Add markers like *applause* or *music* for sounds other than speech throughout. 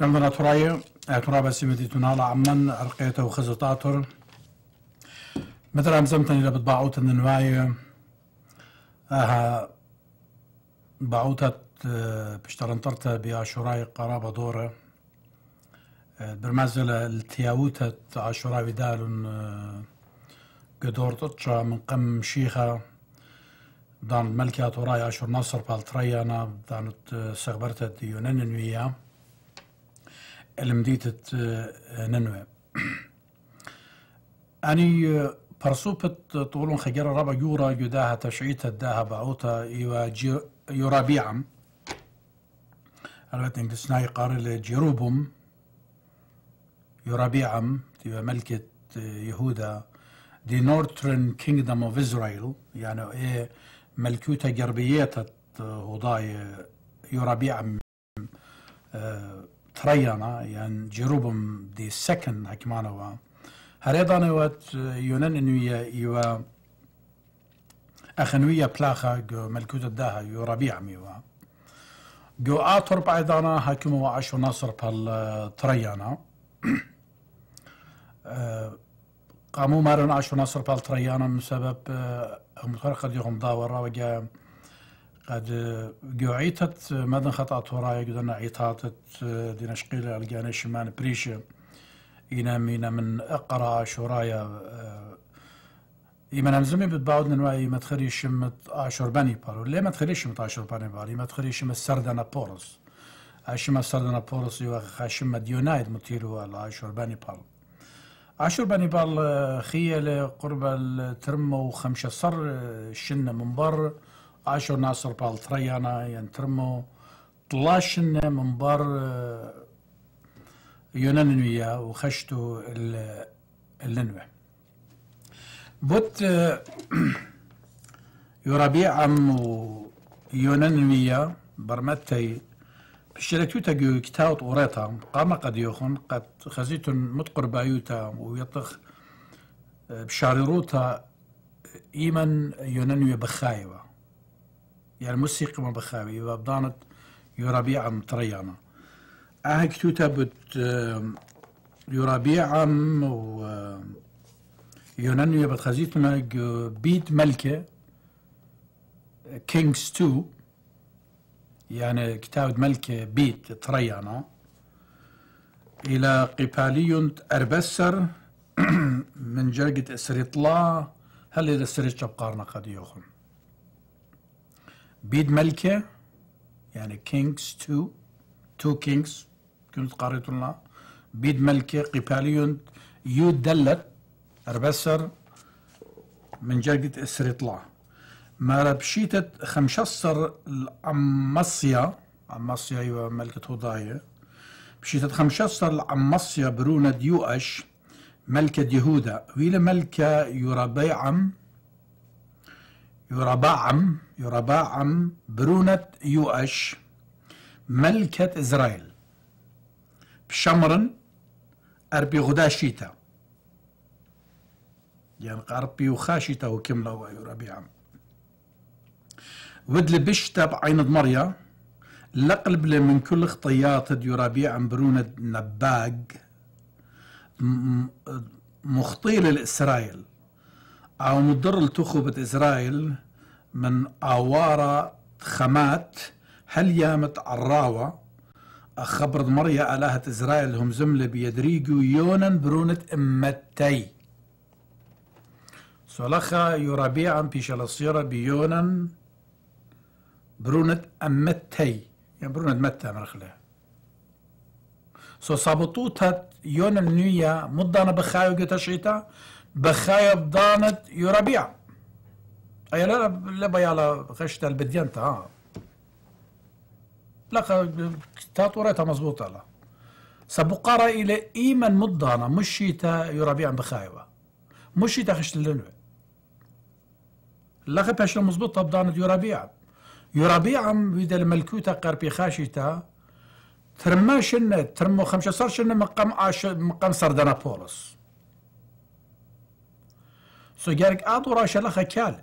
دم دندنا تراي ترابا سيمتي تنالا عمان أرقيته وخزطاتر مثل أمزمتني إلى بضبعوت النواية أها بعوتة بشترنطرتة بأشوراي قرابة دورة برمازلة التياوتة عشوراي بدال قدور تطشا من قم شيخة دان الملكة توراي عشر نصر بالتريانا دانت سغبرتة يونان نويا لمديتت آه، ننوى أني آه، برسوبت طولون خجر ربا يورا يداها تشعيت الداها بعوتا إيوا يورا بيعم ألغت إنجلسناي قارل جيروبوم يورا بيعم تيوا ملكة آه، يهودا دي نورترن كينجدم اوف اسرائيل يعني ايه ملكوتا جربيات هوداي يورا بيعم آه trajana janë gjërubëm di seken hakimanova, haredan e vetë jonën e nëjë iwa أخنوية بلاخا جو ملكوت الداها يو ربيع ميوا جو اطر بعدانا حكم وعش ناصر بال تريانا قامو مارن عش ناصر بال تريانا من سبب متفرقة يوم داورا وجا قد مدن خطا خەتا تۆڕایەک دەنا عیتاتت دینەشقیل ئەلگیانەشیمان پریشە ئینە مینە من اقرا شۆڕایە ئیمەەن آه، زمێ بتباود باود ما تخري شمت ئاشۆربانی بارو ليه ما تخري شمت بارو ما تخري شمە سەردەنە بورس ئاشمە سەردەنە بورس وە خاشم ديونايد متيرو على ئاشۆربانی پاڵ بارو باڵ خیە بارو آه، خيال قرب و خەمشە صر آه، شن منبەر و عاشو ناصر بالتريانا ينترمو طلاشن من بار آه، يونانوية وخشتو اللنوة بوت آه، *clears throat* يربيع عم يونانوية برمتي بشركتوتا جو كتاوت وريتا قام قد يخن قد خزيتن متقربا يوتا ويطخ آه، بشارروتا إيمن يونانوية بخايوة يعني موسيقى ما بخاوي بضانت يرابيع عم تريانا اهك توتا بت يرابيع عم و يونانيا بتخزيت منك بيت ملكة كينجز تو يعني كتاب ملكة بيت تريانا إلى قباليون أربسر *clears throat* من جرقة إسريطلا هل إذا سريت شبقارنا قد يوخن بيد ملكة يعني كينجز تو تو كينجز كنت قريت لنا بيد ملكة قباليون يود دلت أربسر من جلقة إسر طلع ما بشيتت خمشصر الأمصيا أمصيا أيوة ملكة هضاية بشيتت خمشصر الأمصيا برونة أش ملكة يهودا ويلا ملكة يربيعم يربعم يربعم برونة يوأش ملكة إسرائيل بشمرن أربي غداشيتا يعني أربي وخاشيتا وكملا ويربعم ودل بشتا بعين ضمريا لقلب من كل خطيات يربيع برونة نباق مخطيل الإسرائيل أو مضر لتخوبة إسرائيل من أوارة خمات هل يامت عراوة خبر مريا آلهة إسرائيل هم زملة بيدريجو يونا برونت أمتي سولخا يربيعا بيشلصيرا بيونا برونت أمتي يعني برونت متى مرخلة سو صابطوتها يونا نويا مضانا بخايو تشعيتا بخاية بضانت يربيع أي لا لا بيالا خشت البديان ها لا تاتوريتها مضبوطة لا سبقارة إلى إيمن مضانة مشيتا يربيع بخايبة مشيتا خشت اللنوي لا خبش مضبوطة بضانت يربيع يربيع بيد الملكوتة قربي خاشتا ترماشن ترمو خمسة صار شن مقام عاش مقام سردنا بولس آتو ئاتۆڕاشە لە خەکالە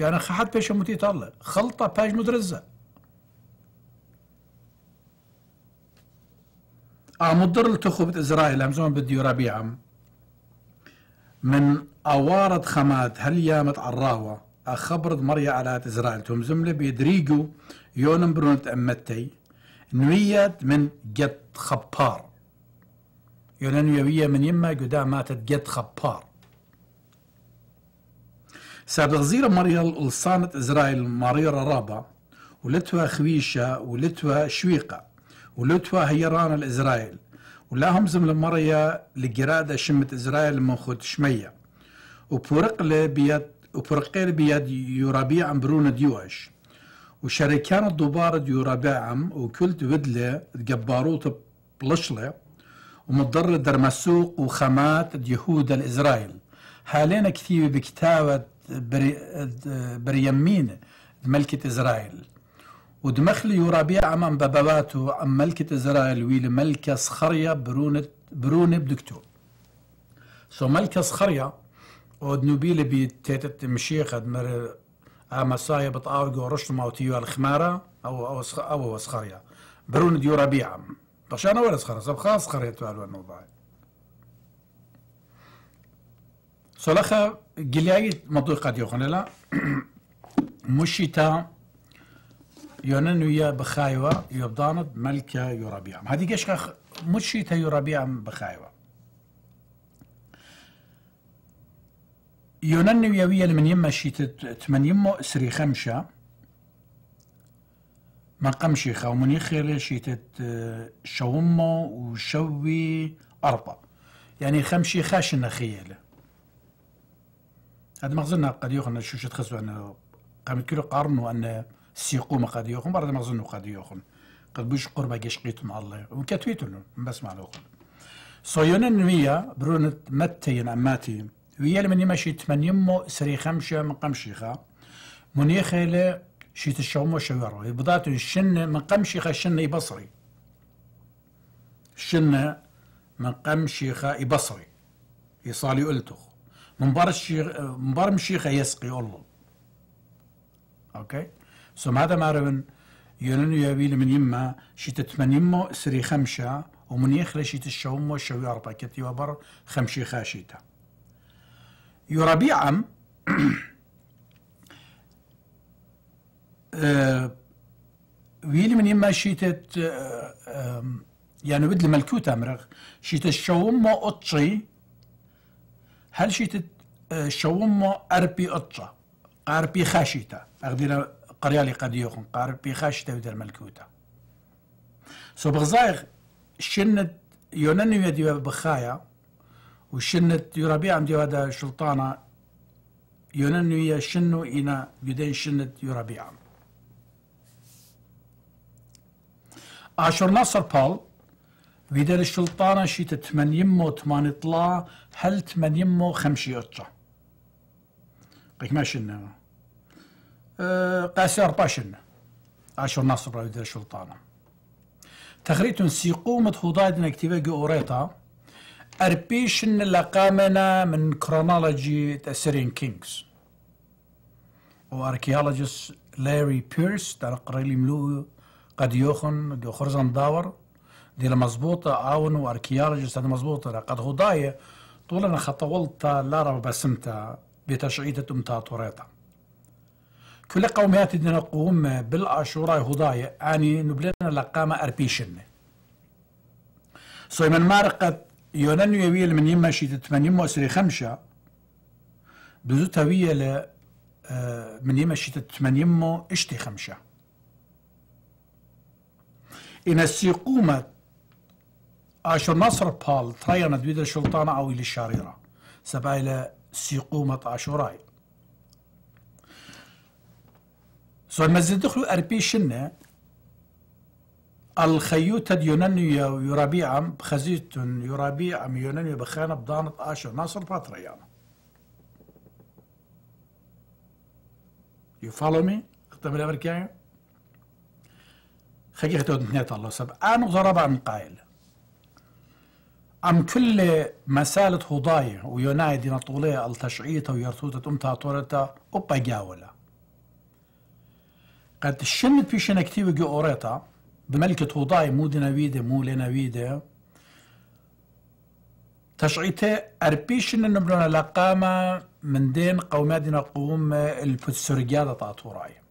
يعني خحد بيش موتی تاڵە خلطة پاش مدرزة أمدر لتخبت ئزرائیل هم زۆن بديو ڕبیعم من أوارد خمات هل يامت عراوة أخبرد مريا على إزرائيل توم زملة بيدريجو يونم برونت أمتي نويت من جد خبار یۆلەنوێویە من يما قدا ماتت خبار سابق زيرا مريا لسانة إزرائيل ماريرا رابا ولتوا خويشة ولتوا شويقة ولتوا هيران الإزرائيل ولا همزم المريا لقرادة شمت إزرائيل من خود شمية وبورقل بيد وبورقل بيد يرابيع برون ديوش وشركان الدبار ديو عم وكلت ودلة تقباروت بلشلة ومضر در مسوق وخامات اليهود الإسرائيل حالينا كتيبة بكتابة بريمين ملكة إسرائيل ودمخل وربيع أمام باباته أم ملكة إسرائيل ويل ملكة صخرية برونة برونة بدكتور سو ملكة صخرية ودنوبيل نوبيل مشيخة مر أمسايا بتأرجو رشل ماوتيو الخمارة أو أو أو صخرية برونة ديو ربيع باش انا ولا صخر خاص صخريت على الموضوع جلياي جلاي قد يخون لا مشيتا يونان ويا بخايوة يبضانت ملكة يورابيع هذه قش مشيتا يورابيع بخايوة يونان ويا ويا من يما شيت تمن يمو سري خمشة مقام شيخة مني يخير شيتت آه، شوما وشوي أربع يعني خم شيخة شنا هذا مغزنا قد يخن شو شت خسوا أنا قام كيلو قارنوا أن سيقو ما قد يخن برد مغزنا قد يخن قد بوش قربة جيش مع الله وكتويتون بس مع الأخر صيون النوية برونت متين أماتي ويا لمن ماشي تمن يمو سري خمشة مقام شيخة من شيت الشوم والشوارع بضات الشنة من قمشيخة الشنة يبصري الشنة من قمشيخة يبصري يصالي قلتخ من بر الشيخ من بر مشيخة يسقي الله اوكي سو هذا مارون ربن يونن يابيل من يما شيت تمن يما سري خمشة ومن يخلى شيت الشوم والشوي أربعة وبر خمشي خاشيتا يربيعم ويلي من يما شيتت يعني اه، اه، بدل ملكوت امرغ شيت الشوم اه، اطشي هل شيت الشوم اربي اطشا اربي خاشيتا اغدينا قريالي قد يخن اربي خاشيتا بدل ملكوتا سو بغزايغ شنت يوناني يدي بخايا وشنت يرابيع عندي هذا شلطانه يوناني شنو إنا بدين شنت عم. عاشر ناصر بال ويدر الشلطانة شيت تمن يمو تمان اطلاع هل تمن يمو خمشي اتشا قيك ما شنة أه قاسي شنة عاشر ناصر بال ويدر الشلطانة تخريت سيقومة هضايد نكتيفا اوريتا اربيشن لقامنا من كرونولوجي تأسرين كينجز واركيولوجيست لاري بيرس ترى قريلي ملوه قد يوخن دو خرزن داور دي المزبوطة اون واركيولوجيست هذا مزبوطة قد طول طولنا خطولت لا رب بسمتا بتشعيدة امتا طريطة كل قوم ياتي دينا قوم بالاشورة هضاية اني نبلنا لقامة اربيشن من مارقت يونان يويل من يما آه، من يما أسري خمشة بزو تاوية من يما من يما اشتي خمشة إن السيقومة عشر نصر بال تريانا بيد الشلطانة أو إلى الشريرة سبا إلى سيقومة عشراي سوى المزيد دخلوا أربي شنة الخيو تد يوناني يرابيعم بخزيت يرابيعم يوناني بخانة بضانة عشر نصر باتريان You follow me? الأمريكية خەگەێتەوە الله سب أنا ئان غەڕەبان قائل أم كل مسالة هضاي ويوناي دينا طولية التشعية ويرتوتة أمتها تاطورتا أبا جاولة قد شمت في شن شنكتي وجي أوريتا بملكة هضاي مو دينا ويدة مو لنا ويدة تشعيته أربيشن إنه لقامة من دين قومات قومادنا قوم البتسورجيادة تاطوراي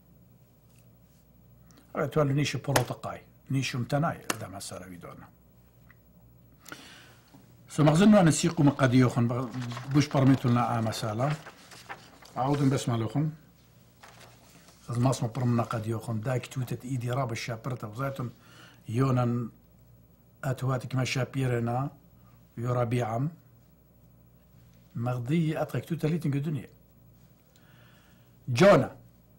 to ali niši porotaqaj, niši umtanaj da masara vidona. سو مغزن أن نسيقو مقاديوخن بوش برميتو لنا آما سالا عاودن بسمع لوخن از ماسمو برمنا قاديوخن داك توتت إيدي راب الشابرتا وزايتن يونان أتواتي كما شابيرنا يورا بيعم مغضي أترك توتا ليتنك دنيا جونا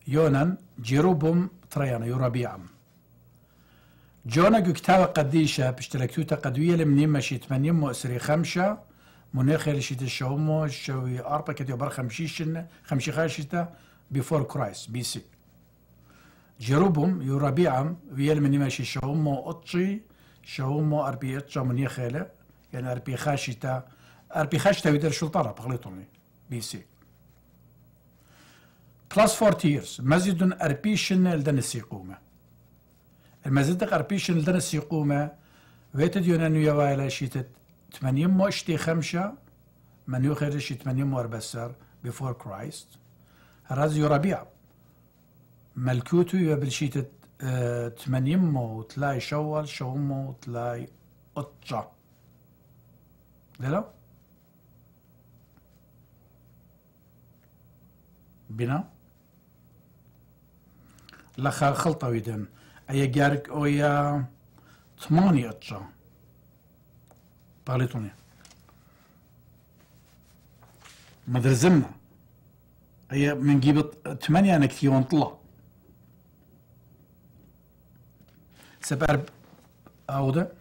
يونان جيروبم تڕێیانە و ڕەبیعم جۆنە گوکتاوە قەدیشە پشتەلەکیوتە قەدویە لە منی مەشیتمەنیم مۆسری خەمشە منێ خێرشیتە شەومۆ شەوی ئارپەکە دێ بەر خەمشیشن خەمشی خاشتە بیفۆر کرایس بیسی جروبم يربيعم ويال مني ماشي شومو أطشي شومو أربي أطشا مني يعني أربي خاشتا أربي خاشتا ويدر شلطارة بغلطوني بي سي بلاس تيرز مزيد أربيشن لدن السيقومة المزيد أربيشن لدن السيقومة ويت ويتد يونانو يوالا شيتت مو اشتي خمسة من يخرج شي مو اربسر بفور كرايست راز يو ربيع ملكوتو يو بلشيت 80 مو تلاي شوال شومو تلاي قطشة دلا بنا لە خاخڵتەوی دن ئەیە گارک ثمانيه تمانی ئەچە پاڵێتونێ مدرزمنا من جيب ثمانية أنا كثير ونطلع سبعر أودا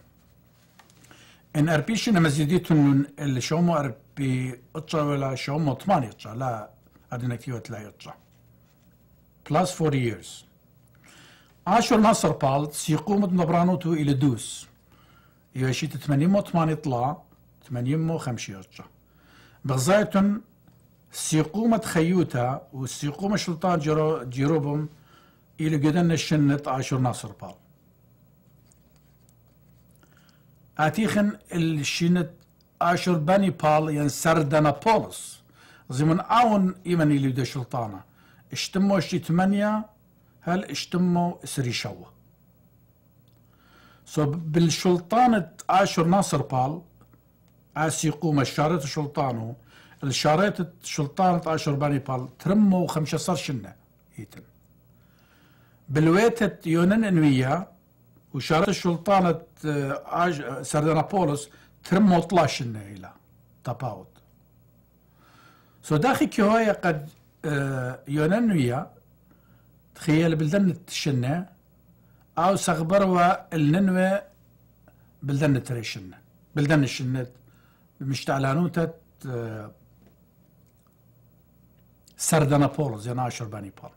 إن أربي شنو مزيديتون اللي شومو أربي أتشا ولا شومو ثمانية أتشا لا أدنى كثير لا يتشا plus 40 years عاشو الناصر بالت سيقوم دنبرانوتو إلى دوس يوشي تتمنيمو تماني طلا تمنيمو خمشي بغزايتون بغزايتن سيقومة خيوتا والسيقومة شلطان جرو جيروبهم إلى قدن الشنت عاشو الناصر بال أتيخن الشنت عاشور بني بال ينسر يعني زي زمن أون إيمن إلى شلطانة اشتموا شي ثمانية هل اشتموا سري شوا سو بالشلطانة عاشر ناصر بال آسي قوم الشارات الشلطانو الشارات الشلطانة عاشر باني بال ترموا خمسة صار شنة هيتن بالويتة يونان انوية وشارات الشلطانة آه، آج سردانابولس ترموا شنة إلى تباوت سو داخل كهوية قد آه، يونان ويا خيال بلدن تشنة أو و الننوة بلدن تريشنة بلدن الشنة تت سردنا بول يعني عشر باني بول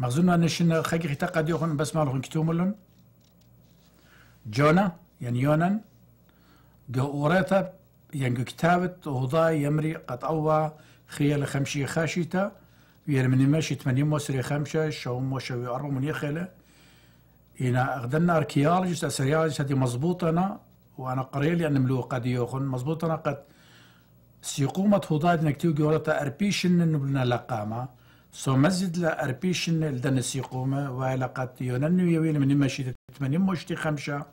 مغزونا نشن خيك خيتا قد يخون بس مالهم كتوملون جونا يعني يونان قوريتا ينجو كتابت وضاي يمري قد أوى خيال خمشي خاشيتا ويا من ماشي ثمانية موسري خمسة شو موشوي أربعة من يخلة هنا غدنا أركيالجيست أسريالجيست هذه مضبوط أنا وأنا قريب لأن ملو قد يوخن مضبوط أنا قد سيقومة هضاد إنك نكتيو جورتا أربيشن نبلنا لقامة سو مزد لا أربيشن لدن سيقومة قد يونانو يويل من ماشي ثمانية موشتي خمسة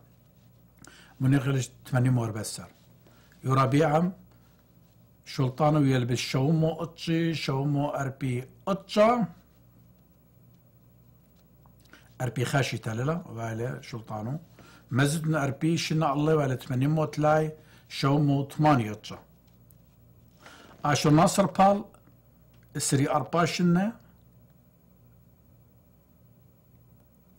من يخلج ثمانية مور بسر يرابيعم شلطانو يلبس شومو أتشي شومو أربي اتشا اربي خاشي تللا وعلى شلطانو مزدنا اربي شنا الله وعلى تمني موت لاي شو مو ثمانية اتشا عشو ناصر بال سري سي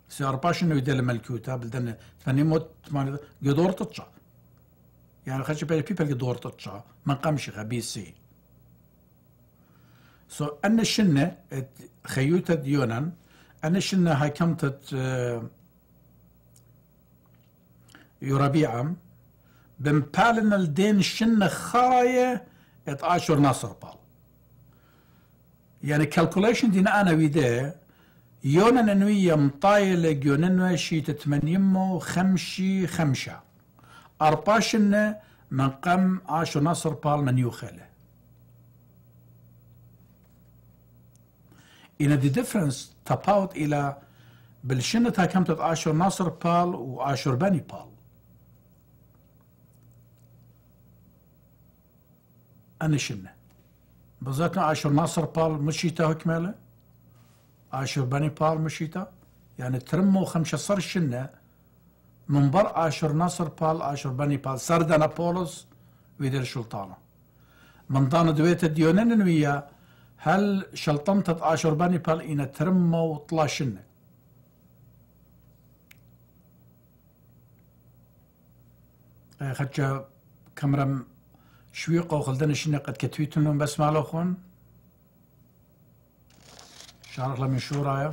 سري شنا يدل ملكوتا بلدنا تمني موت ثمانية قدور تتشا يعني خاشي بيبل قدور تتشا من قامش غبيسي سو أن شنة خيوتة ديونان أن شنة هكمتت آه، يربيعم بمبالنا الدين شنة خاية ات اتعاشر ناصر بال يعني كالكوليشن دينا أنا ويدي يونا ننوية مطايلة جوننوة شي تتمنيمو خمشي خمشة أرباشنة من قم عاشو ناصر بال من يوخله إن ذا ديفرنس تباوت إلى بالشنة تا كمت آشور ناصر بال وآشور بني بال أنا شنة بزاتنا عاشر ناصر بال مشيتا هكملة عاشر بني بال مشيتا يعني ترمو خمسة صار شنة من بر عاشر ناصر بال عاشر بني بال سردنا بولس ويدر شلطانه من دانا دويتا ديونن ويا هل شلطمت شلطمتت آشرباني بال إنا ترمى وطلاشنة خدجا كمرم شويقة وخلدنا شنة قد كتويتنهم بس مالوخون شعرق لمن شو رايه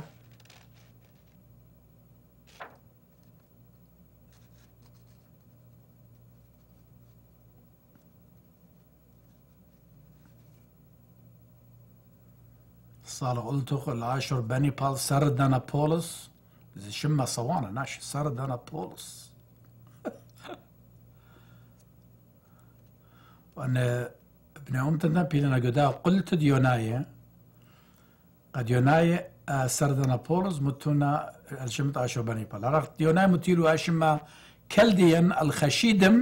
صار قلته العاشر بني بال بولس زي شمة صوانة ناش بولس *laughs* وأنا ابن أمتنا بيلنا قدا قلت ديوناية قد يوناية بولس آه، متونا الشمت عاشر بني بال عرفت ديوناية متيلو اشما كلديا الخشيدم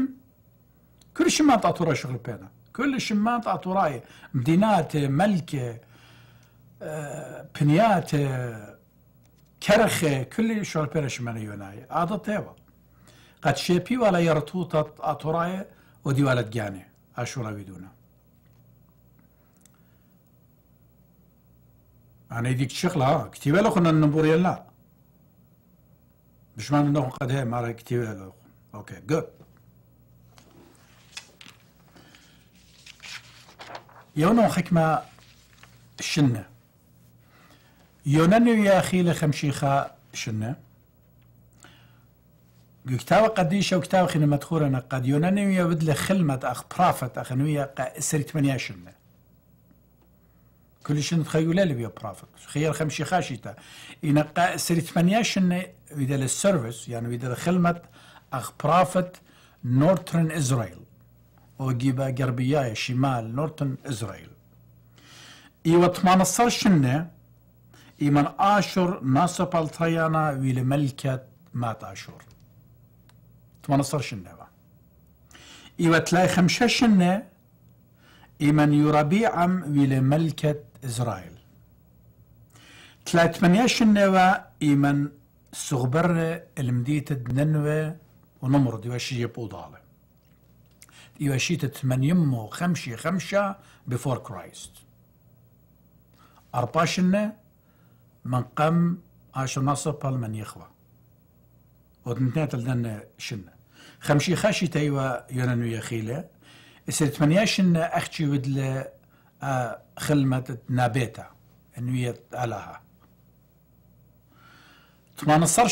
كل شمات أطورة شغل بينا كل شمات أطوراية مدينات ملكة بنيات آه، كرخ كل شغل بيرش من يوناي عادة تيوا قد شيبي ولا يرتو ودي وديوالة جاني أشورا بدونه أنا يديك شغلة كتيبة لخنا النبور يلا مش معنى أنه قد هي مرة كتيبة لو أوكي جود يونو حكمة الشنه يونان ويا أخي لخمشيخة شنة كتاب قديشة كتاب خنا مدخورة نقاد يونان ويا بدل لخلمة أخ برافت نويا ويا أسر ثمانية شنة كل شنة تخيل لي بيا برافت خير خمشيخة شتا ينقى أسر ثمانية شنة ويدل السيرفيس يعني ويدل خلمة أخ برافت نورترن إسرائيل جيبا قربيايا شمال نورترن إسرائيل إيوة ما نصر شنه آشور ئیمەن مات آشور وی لە مەلکەت ماتاشۆر توانە سەرشنەوە ئیوەت لای خەمشەشنە ئیمەن یوڕبی ئەم وی لە مەلکەت ئیزرائیل با ئیمەن سغبەر ئەلمدیتت نەنوێ و نمڕ دیوەشی یەپڵداڵێ يوشيت تمنيم وخمشي خمشة بفور كرايست أرباشنة من قم عاش ناصر من يخوى ودنتنات لدن شن خمشي خاشي تايوا يونانو يخيلة اسر تمنيا شنة اختي ودل خلمة نابيتا انو يتعلاها تمانصر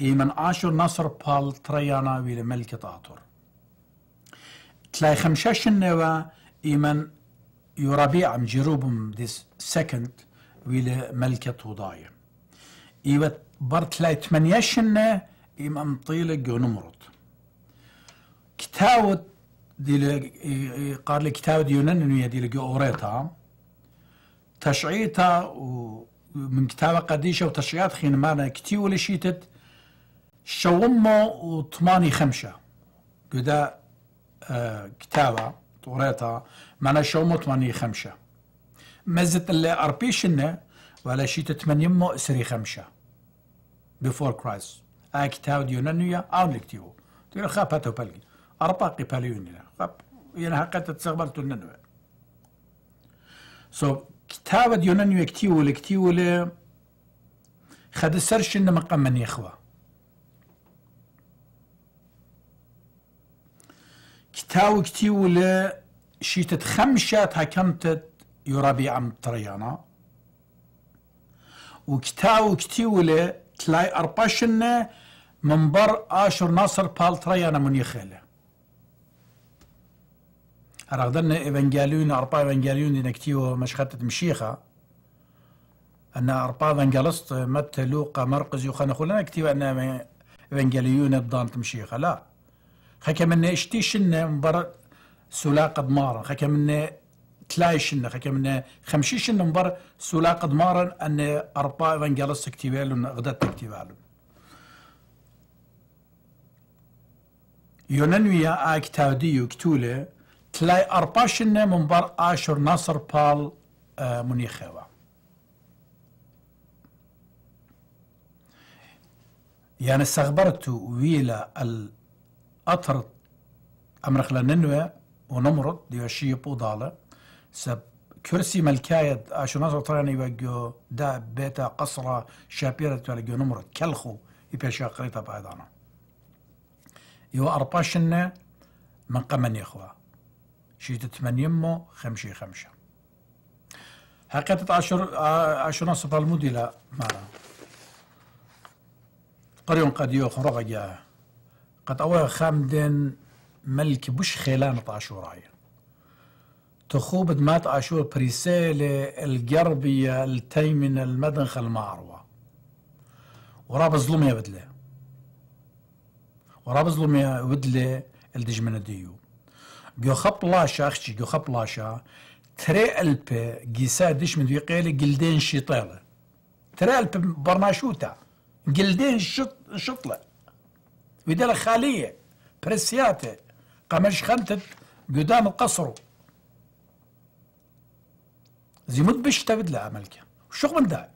اي من عاشر نصر بال تريانا ويل ملكة آطور تلاي خمشة اي من يربيع مجروبم ديس سكند ويلا ملکە توودایە إيوة، ئیوە بارتلاي لای تمەنیەشنە ئیم ئەم تیلە گەونمڕۆت کتاوت قار لي کتاوت يونان نوێ دیلگە ئۆڕێتە تەشعیتە و من كتابة قديشة وتشعيات خين معنا كتي ولا شيتت شومة وطماني خمشة قدا آه كتابة طوريتا معنا شومة طماني خمشة مزت اللي أربيش شنة ولا شي تتمني مو إسري خمشة before Christ آه كتاو ديونانيا آون لكتيو تيرا خاباتو بالي أربا قباليونينا خاب ينها قد تتسغبرتو النانوة سو كتاو ديونانيا كتيو لكتيو ل خد السرش إن مقام من يخوا كتاو كتيو ل شي تتخمشات هكمتت يرابي عم تريانا وكتاو كتيولة تلاي أرباشنة منبر آشر ناصر بال تريانا من يخيله رغدنا إفنجاليون أربا دينا نكتيو مشخطة مشيخة أن أربا إيفانجالست مت لوقا مرقز يوخان خلنا كتيو أن إفنجاليون بدانت مشيخة لا خاكا من اشتيشن منبر سلاقة دمارا خاكا من تلای شن خکه من خمشی شن نمبر سولا قدمارن ان اربا اونجلس تكتيبالون غدت تكتيبالون يونانويا اكتاوديو كتوله تلاي اربا شن منبر اشر ناصر بال آه، منيخوا يعني استخبرت ويلا الأطر أمرخ لننوى ونمرض ديوشي بودالة سب كرسي ملكاية آشو ناس وطراني يوجو دا بيتا قصرة شابيرة تولجو نمرة كلخو يبيشا قريتا بايدانا يو أرباشنة من قمن يخوا شيت يمو خمشي خمشة حقيقة عشر عشر فالمودي لا مارا قريون قد يو يخرج قد أول خامدين ملك بش خيلان طاشورايه تخوب دمات عاشور بريسيلة القربية التيمن المدنخ المعروة وراب بظلم يا بدلة وراب بظلم يا بدلة الدجمنديو جو خب لاشا اختي جو خب لاشا تري الب قيسا دجمن في قيلة جلدين شيطيلة تري الب برناشوتا جلدين شط شطلة ويدالة خالية برسياتة قمش خنتت قدام القصر زمت بيشتبد لعملك شو من ده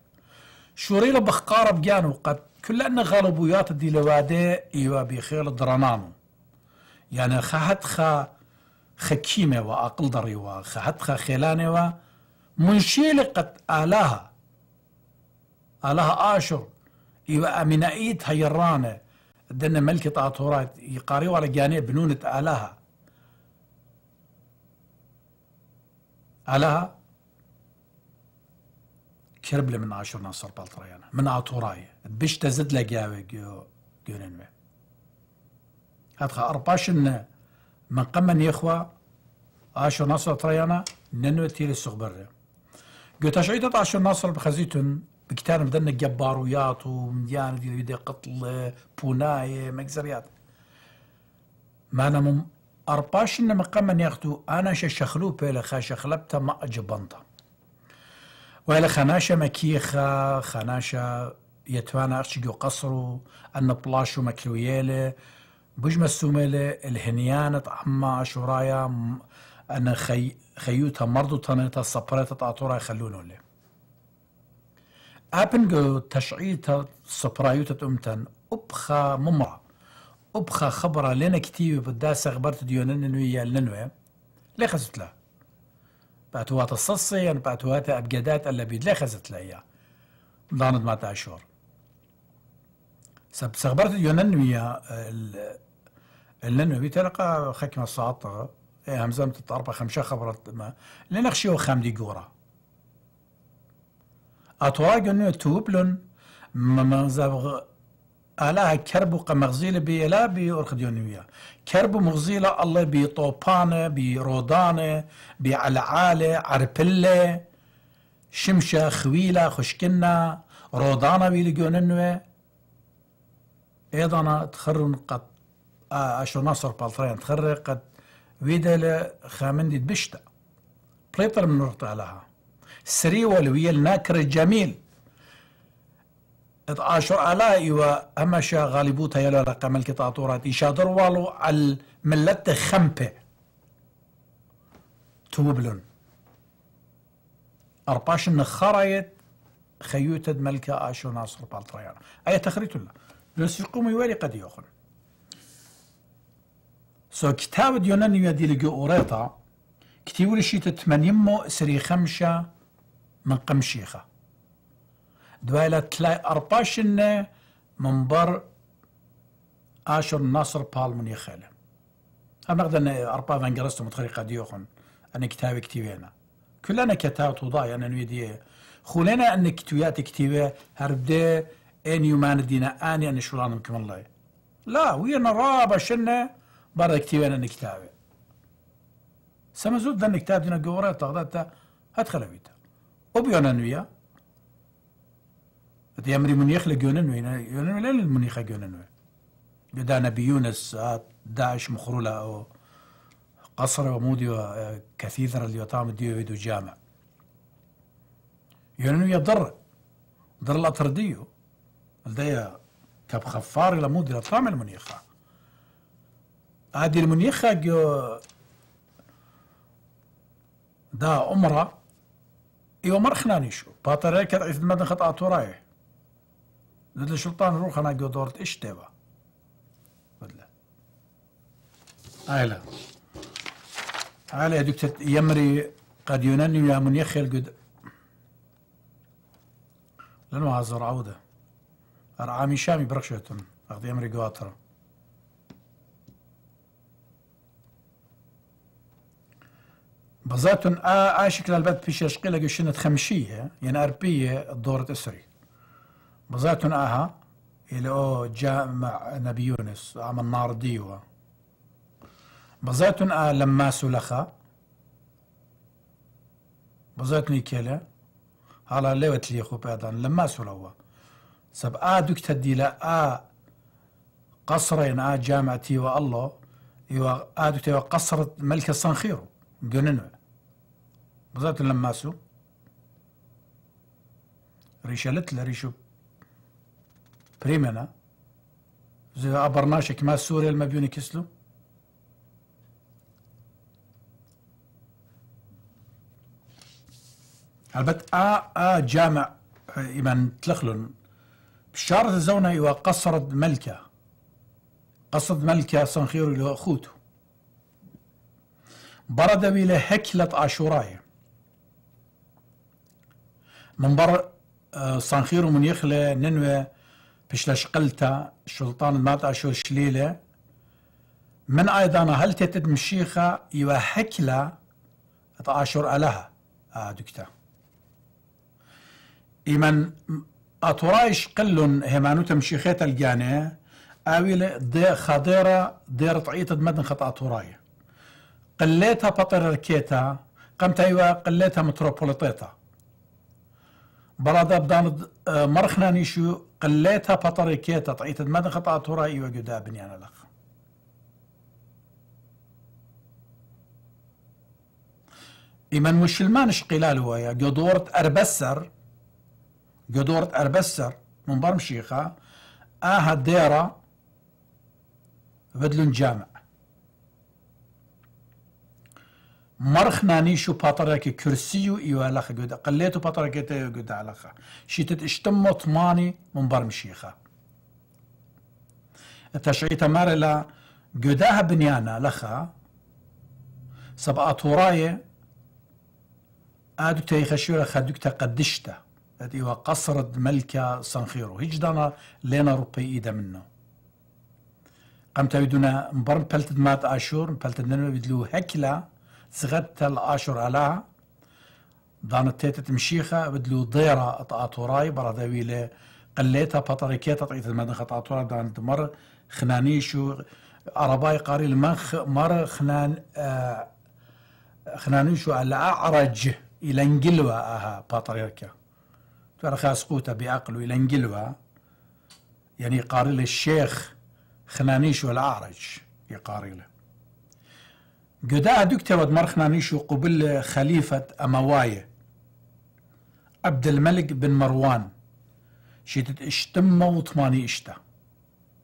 شو له بخقارة بجانو قد أن غالبويات دي لوادي إيوا بخير درانانو يعني خهت خا خكيمة وأقل دري وخهت خا خيلاني و قد آلاها آلاها آشر إيوا أمينائيت هيرانة دنا ملكة طاطورات يقاريو على جانب بنونة آلاها آلاها شرب لي من عاشور ناصر بالطريانة من عطوراي بيش تزد لقاوي جو جونين خا أرباش أرباشن من قمن يخوى عاشور ناصر طريانا ننو تيري السخبرة جو عيدت عاشور ناصر بخزيتن بكتار بدن جبارويات ومديان دي, دي, دي قتل بوناي مكزريات ما أنا مم أرباشن من قمن ياخدو أنا شخلوبة لخا شخلبتا ما أجبنتا وای لە خەناشە مەکیخە خەناشە یەتوانە ئەچگە و قەسر و ئەنە پڵاش و مەکرویێلێ بژمە سومێلێ الهنیانت ئەمما عشوڕایە ئەنە خەیوتە مەرد و تەنێتە سەپرێتە تاتۆڕای خەلوونۆ لێ ئاپنگ تشعيتها سبرايوتة تأمتن أبخا ممرة أبخا خبرة لنا كتيبة بداسة خبرت ديونن نوية لنوية ليه خزت لها باتواتە سە سەیەن پاتواتە ئەبگەدات ئە لە ليا ضاند ما تعشور سب دانت سخبرت يننوي لنوي تلقى خكمة ساطة إيه، همزمت الطربة خمسة خبرت ما لنخشيو دي قورة أتواق أنه توبلن ما مغزب الها كرب قمغزيل بي لا بي اورخديونيا كرب مغزيل الله بي طوبان بي رودان بي علعال عرفل شمشة خويلة خشكنا رودانا بي لجوننوي ايضا تخرن قد اشو آه، ناصر بالطريان تخر قد ويدل خامن بشتا بليتر من نورت عليها سري والويل ناكر جميل 12 آلاء وأمش غالبوت هيلا رقم الكتاطورات شادر والو الملت خمبة توبلن أرباش خرايت خيوت ملكة آشو ناصر بالطريان أي تخريت الله لس يقوم يوالي قد يأخذ سو كتاب ديونان يدي لقو أوريطا كتيب لشي تتمنيمو سري خمشة من قمشيخة دوایلە تلاي ئەرپاشن نێ منبەر ئاشر ناصر پاڵمونی خێلە ئەمەقدە ئەرپا ڤەنگەڕست و متخريقة ديوخن أن كتاب وێنە كلنا كتاب توضايا نويدية خلنا أن كتويات كتيبة هربدي أن يمان دينا آني أن شلان مكم الله لا وينا رابا شنة برد كتيبة أن كتابة سمزود ذن كتاب دينا قورة تغضبتا هتخلويتا وبيونا نويا እቲ ኣምሪ ሙኒክ ለጊዮንን ወይነ ዮንን ወለ ሙኒክ ጊዮንን وين بدا نبي يونس آه، داعش مخرولا أو قصر وموديو كثيثر اللي يطعم ديو يدو جامع يونن يضر ضر لا ترديو لدي كاب خفار إلى مودي الاطعم المنيخة هذه المنيخة جو دا أمرا إيو مرخناني شو باطريك إذ مدن خطأ رايح Dedi Sultan ruhana gödort işteva. Böyle. Ayla. يا دكتور يمري قد ينني يا من يخي القد لأنه هزر عودة عامي شامي برخشتهم أخذ يمري قواتر بزاتن آ آشك للبد بيش يشقي لقشنة خمشية يعني أربية دورة أسري بزاتن اها الى او جامع نبي يونس عم النار ديوه بزاتن اها لما سلخا بزاتني كلا هلا ليوت لي خوب ايضا لما سلوا سب ا آه دك لا ا آه قصرين ا آه جامعتي والله يوا ا دك قصر ملك الصنخيرو جننو بزاتن لما سو ريشالت لريشو بريمنا زي ابرناشك ma سوريا المبيون كسلو البت آ آ جامع إيمان تلخلون بشارة الزونة إيوا قصرد ملكة قصد ملكة صنخير إلى أخوته برد إلى هكلة عشوراية من بر صنخير من يخلى ننوى بشلشقلتا الشلطان المادع شو شليلة من أيضا هل تتد مشيخة يوحكلا تعاشر ألها آه دكتا إمن أترايش قلن همانو تمشيخيت الجانة أويل دي خضيرة دير طعيت مدن خط أتراي قليتها بطر ركيتا قمت أيوة قليتها متروبوليتيتها برادة بدان آه، مرخنا نيشو قليتها بطريكيتا تعيت المدن خطأ تورا إيوة جدا بنيانا لخ مشلمان اش قلال هو يا جدورت أربسر جدورت أربسر من برمشيخة آها ديرة بدلون جامع مرخ نانيشو باطرك كرسيو إيوالخ قد قليتو باطرك تيو قد علخا شيتت اشتمو طماني من برمشيخة التشعي تمارة لا قداها بنيانا لخا سبقة توراية آدو تيخشيو لخا دوك تقدشتا إيوا قصرد ملكة صنخيرو هجدنا لنا ربي إيدا منه قمت بدنا مبرم بلتد مات آشور بلتد ننو بدلو هكلا زغدتل الاشر ألا دان تيتت مشيخة بدلو ضيرة أطاطوراي برادويلة قليتها بطريكيتها طعيت المدن أطاطورا دان مر خنانيشو عرباي قاري المخ مر خنان آه خنانيشو على أعرج إلى انجلوا أها بطريكا ترى سقوطة بأقلو إلى انجلوا يعني قاري الشيخ خنانيشو الأعرج يقاري له جدا دكتور مرخنا نيشو قبل خليفة أمواية عبد الملك بن مروان شتت اشتم وطماني اشتا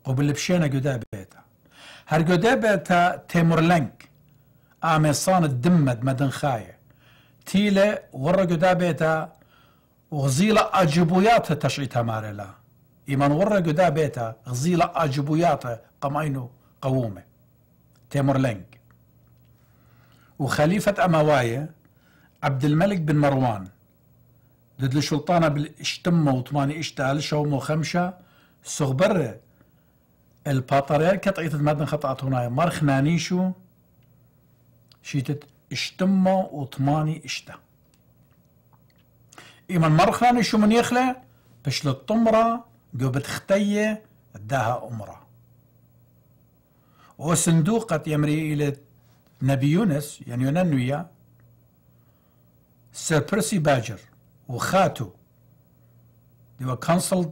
قبل بشينا جدا بيتا هر جدا بيتا تيمورلنك آميصان الدمد مدن خاية تيلة ورا جدا بيتا وغزيلة أجبويات تشعي مارلا إيمان ورا جدا بيتا غزيلة أجبويات قماينو قوومه تيمورلنك وخليفة أموية عبد الملك بن مروان ضد الشلطانة بالاشتمة وطماني اشتال شومو خمشة سغبرة الباطرير كتعيت مادن خطأت هنا مارخ نانيشو شيتت اشتمة وطماني اشتا إيمان مارخ نانيشو من يخلى بشل للطمرة قبت ختية داها أمرة وصندوقة يمري إلت نەبی یونس یان يعني یۆنە سير برسي باجر وخاتو و خاتو دیوە کانسڵ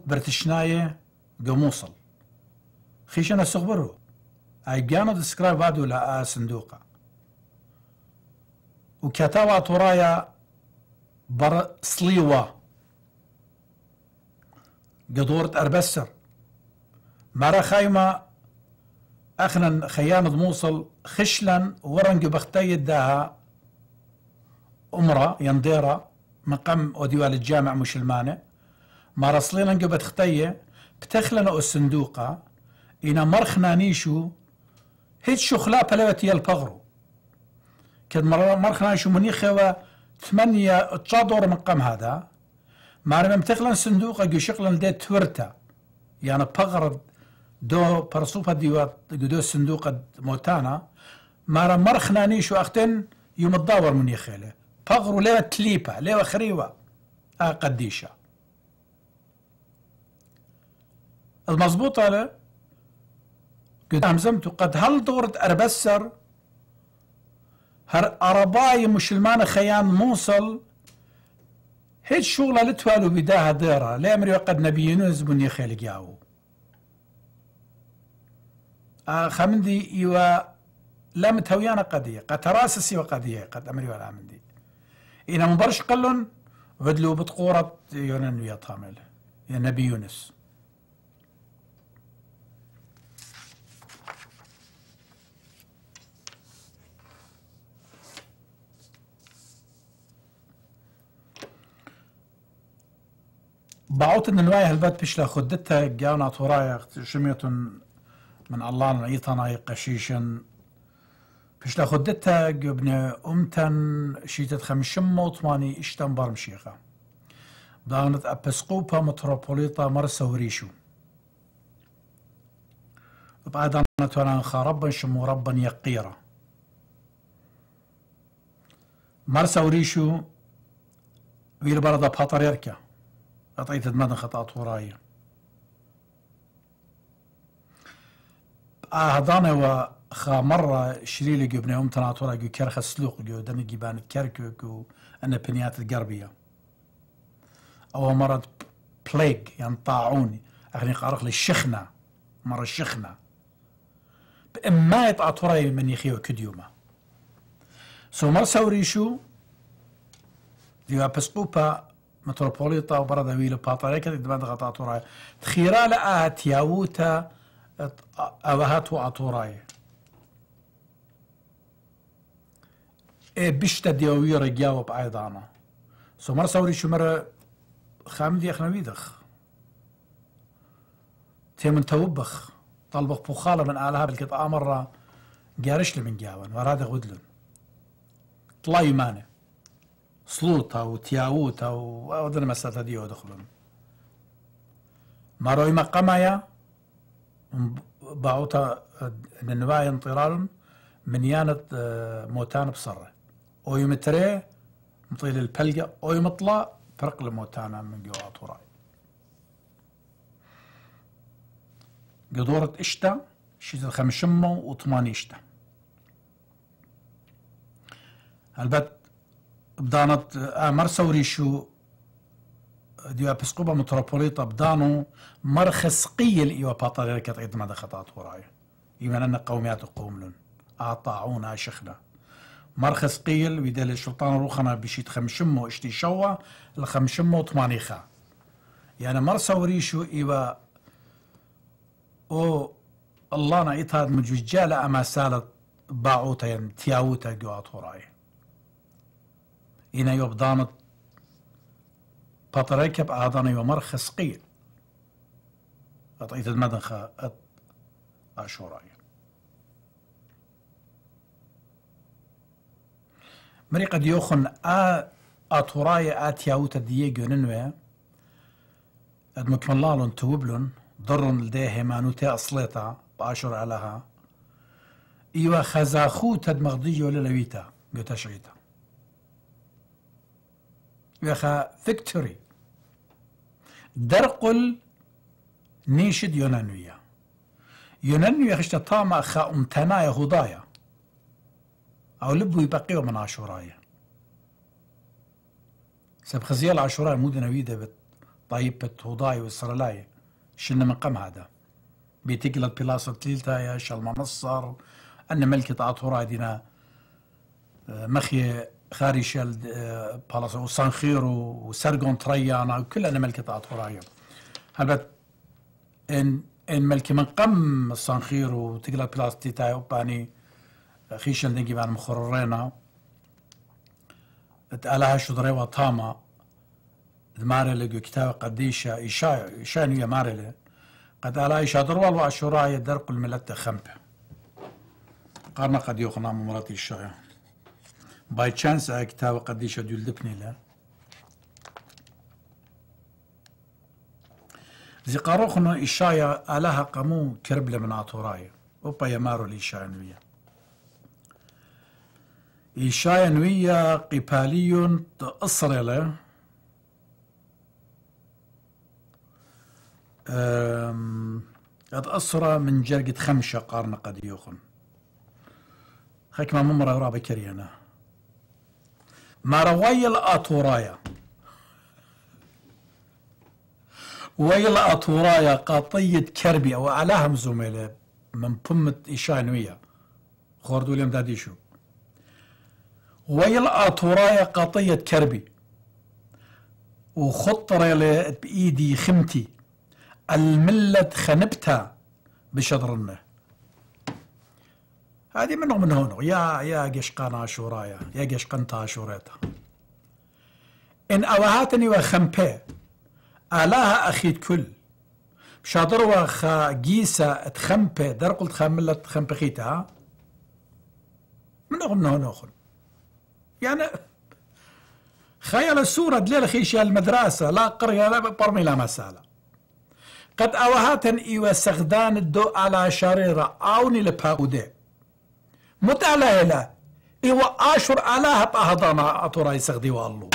خيش أنا سخبرو أي ئایگیانە دەسکرا بادو لا آه و کەتاوا طرايا بر سڵیوە قدورت أربسر مارە خايمة اخنا خيام دموصل خشلا ورنج بختي داها امرا ينديرا مقام وديوال الجامع مش المانع ما رسلينا نقبت ختية بتخلنا الصندوقة إنا مرخنا نيشو هيت شخلا بلوت يلبغرو كد مرخنا نيشو منيخوا ثمانية تشادور مقام هذا ما رمم تخلن صندوقة جو شقلن ديت تورتا يعني بغرد دو برصوفة ديوات قدو صندوق موتانا مارا مرخناني شو أختن يوم الدور من يخيله بغرو ليوة تليبة ليوة خريوة آه قديشة المضبوطة له قد همزمتو قد هل دورت أربسر هر أرباي مسلمان خيان موصل هيج شغلة لتوالو بداها ديرة لا أمري وقد نبي يونس بني خيلق ياو خمدي إيوا لا متهويانا قضية قد تراسسي قضية قد أمري ولا مندي إنا مبرش قلن بدلو بتقورة يونان ويا طامل يا نبي يونس بعوت ان الواي هلبت خدتها لاخدتها جاونا تورايا شميتن من الله نعيطنا قشيشن فشلا خدتا قبنا أمتن شيتت خمشم موطماني إشتن برمشيخة داغنت أبسقوبة متروبوليطة مرسا وريشو وبعد أن تنانخا ربا شمو ربا يقيرا مرسا وريشو ويل بردا باطريركا أطيت المدن خطأت ورايه ئاهدانەوە خامەڕە شری لە گوبنەوەم تەناتۆرە گو کەرخە سلوق گو دەمە گیبانت کەرکک و ئەنە پنیاتت گەڕبیە ئەوە مەڕەت پلێک یان تاعونی ئەخنی قارق لە شخنا مەڕە شخنا ئەمایەت ئاتۆڕی منیخیەوە کردیومە سۆمەر سەوریش و دیوا پسپوپە متۆپۆلی تاو بەڕەدەوی لە پاتارەکە دەبات غەتاتۆڕای خێرا لە ئاهاتیاوتە ئەوە إيه بشتا ديوي بیشتە دێوی سو ئاەدانە صوري شو شمەرە خام دیێخنەوی دەخ تێ من توبخ بخ تەڵ من آلها بکرد مرة جارش لمن جاوان وراد غدلن طلا يمانة سلووتە و تیاوتە و ئەو دەمەسەتە دیەوە دەخڵن باوتا ننواي انطرالهم من يانة آه، موتان بصرة او يمتري مطيل البلقة او يمطلع فرق لموتانا من جوات وراي قدورة اشتا شيز الخمشمة وثمانية اشتا البت بدانت امر آه، سوري شو ديو ديوابسقوبا متروبوليتا بدانو مرخص قيل إيوا باطاري ركت قد ماذا خطات وراي إيمان أن قوميات قوم لن أعطاعونا شخنا مرخص قيل ويدل الشلطان روخنا بشيت خمشمو اشتي شوا الخمشمو طمانيخا يعني مرسا وريشو إيوا أو الله نعيتها مجوجالة أما سالت باعوتا يعني تياوتا قوات وراي إنا يبدانت patarajkab adanaju marhas qil at itet madanha at مري قد يوخن آ أتورايا آتياوتا دييجو ننوي أد مكملالون توبلون ضرن لديه مانوتا أصليتا بأشر عليها إيوا خزاخو تد مغضيجو للويتا قتشعيتا يا خا فيكتوري درقل نيشد يونانويا يونانويا خشتا طامة خا أمتنا يهودايا أو لبو يبقيو من عاشورايا سب خزيال عاشوراء مودنا ويدا بت طيب بت هوداي وإسرائيلاي شلنا من قم هذا بيتقلت بلاصة تليلتايا شالما مصر أن ملكة عطورا دينا آه، مخي خارشل بالاس وسانخير وسرجون تريانا وكل انا ملكة راية هلبت ان ان ملكي من قم سانخير وتقلا بلاس تيتاي وباني آه، خيشن دنجي بان مخررينا تقالها شو دريوا تاما لقو كتاب قديشة إيشا نوية ماري مارلة قد ألا إيشا دروال وأشورايا درق الملتة خمبة قارنا قد يوخنا مراتي الشايع باي تشانس اي كتاب قديش ادول دبني له زي قاروخنا إشايا ألاها قمو كربلة من عطورايا وبا يمارو الإشايا نوية إشايا نوية قبالي إسرائيل قد أسرى من جرقة خمشة قارنة قد يوخن خيك ما ممرة رابة كريانه ماروايل أطورايا ويل أطورايا قطية كربي أو هم زميلة من قمة إشانوية خوردو لهم داديشو ويل أطورايا قطية كربي وخطر بإيدي خمتي الملة خنبتها بشطرنه هذه منو من هونو يا يا قشقنا شورايا يا قشقنتا شوريتا إن أوهاتني وخمبي آلاها أخيد كل شاطر وخا جيسا تخمبي در قلت خاملة تخمبي خيتا من هونو هون يعني خيال السورة دليل خيشي المدرسة لا قرية لا برمي لا مسألة قد أوهاتن ايوه سغدان الدو على شريرة أوني لباودي متعلهلا إيوا آشر آلاها طهضنا أطوراي سغدي والله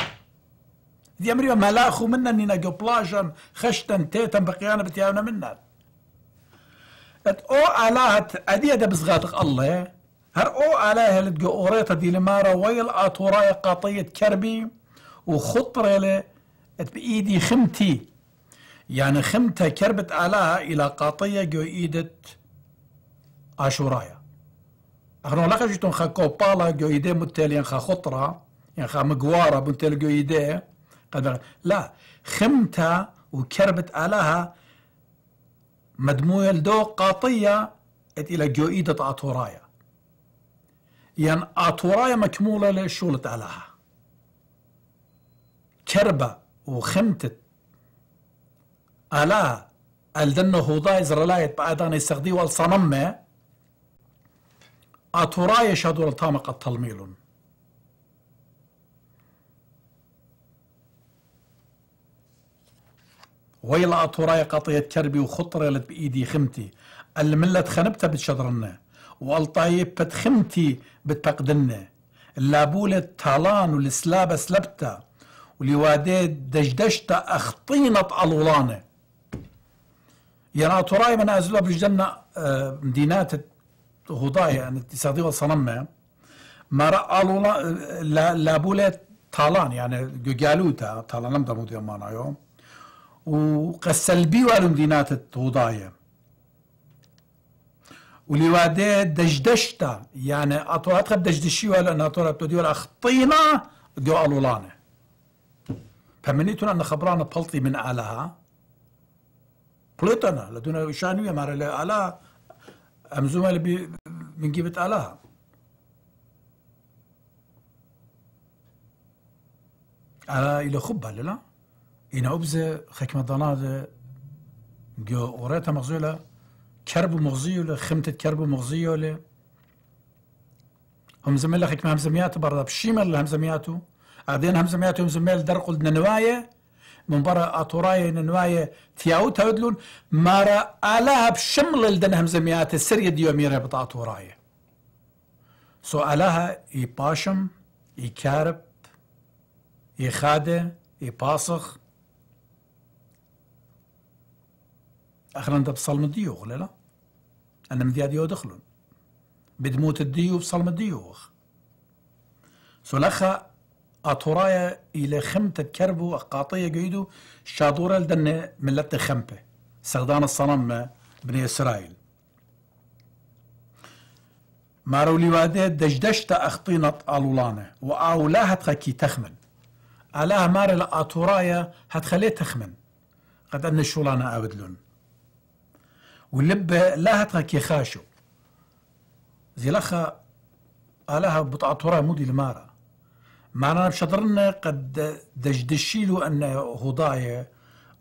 دي أمريكا ملاخو منا نينا بلاجن خشتا تيتا بقيانا بتيانا منا ات او آلاها أدي أدب صغاتق الله هر او آلاها لتقو أوريتا دي لمارا ويل أطوراي قطية كربي إلي ات بإيدي خمتي يعني خمتها كربت آلاها إلى قاطية جو إيدت آشورايا اخرون لقا أن خا كوبالا جويدي متالي يعني خا خطرة يعني خا مقوارة جو جويدي لا خمتها وكربت آلاها مدموية لدو قاطية إت إلى جوئيدة أطورايا يعني أطورايا مكمولة لشولة آلاها كربة وخمتت آلها الدنه ضايز رلايت بعد أن يستخدمه والصنمه أتراي شادور التامق التلميل ويلا أتراي قطية كربي وخطرة يلت بإيدي خمتي الملة خنبتة بتشدرنا والطايب بتخمتي بتقدنا اللابولة تالان والسلابة سلبتة ولوادي دشدشتا أخطينة ألولانة يعني أتراي من أزلوا بجدنا آه، مدينات hudaye yani iktisadi ve sanam me mara طالان يعني جوجالوتا طالان يعني لم gögaluta يوم da يوم وقسل بي والم دينات التوضاية ولواده دجدشتا يعني اطول خب دجدشي ولا اطول بتودي ولا اخطينا ديو ألولانة فمنيتون أن خبرانا بلطي من آلها بلطنا لدونا شانوية مارا لألها أمزومة اللي جيبت علىها على إلى خبة لا إن أبزة خكمة ضنادة جو اوريتا مغزولة كرب مغزية ولا خمتة كرب مغزية ولا هم زميلة خكمة همزميات برضه بشيمة اللي همزمياته بعدين همزمياته همزميل درقل نواية من برا أطوراي نواية تياو تودلون مارا ألاها بشمل لدن همزميات السرية ديو ميرا بتاطوراي سو ألاها يباشم يكارب اي يباسخ أخرا انت بصلم الديو ولا لا أنا مديا ديو دخلون بدموت الديو بصلم سو لخا اتورايا الى خمتة كربو قاطية قيدو شادورة لدن ملت خمبة سردان الصنم بني اسرائيل مارو لواده دجدشت اخطينة الولانة واو لا هتخكي تخمن علاه مار لاتورايا هتخليه تخمن قد ان الشولانة ابدلون ولب لا هتخكي خاشو زي لخا علاه بطاعة تورا مودي المارة معنا بشطرنا قد دجدشيلو أن هضاية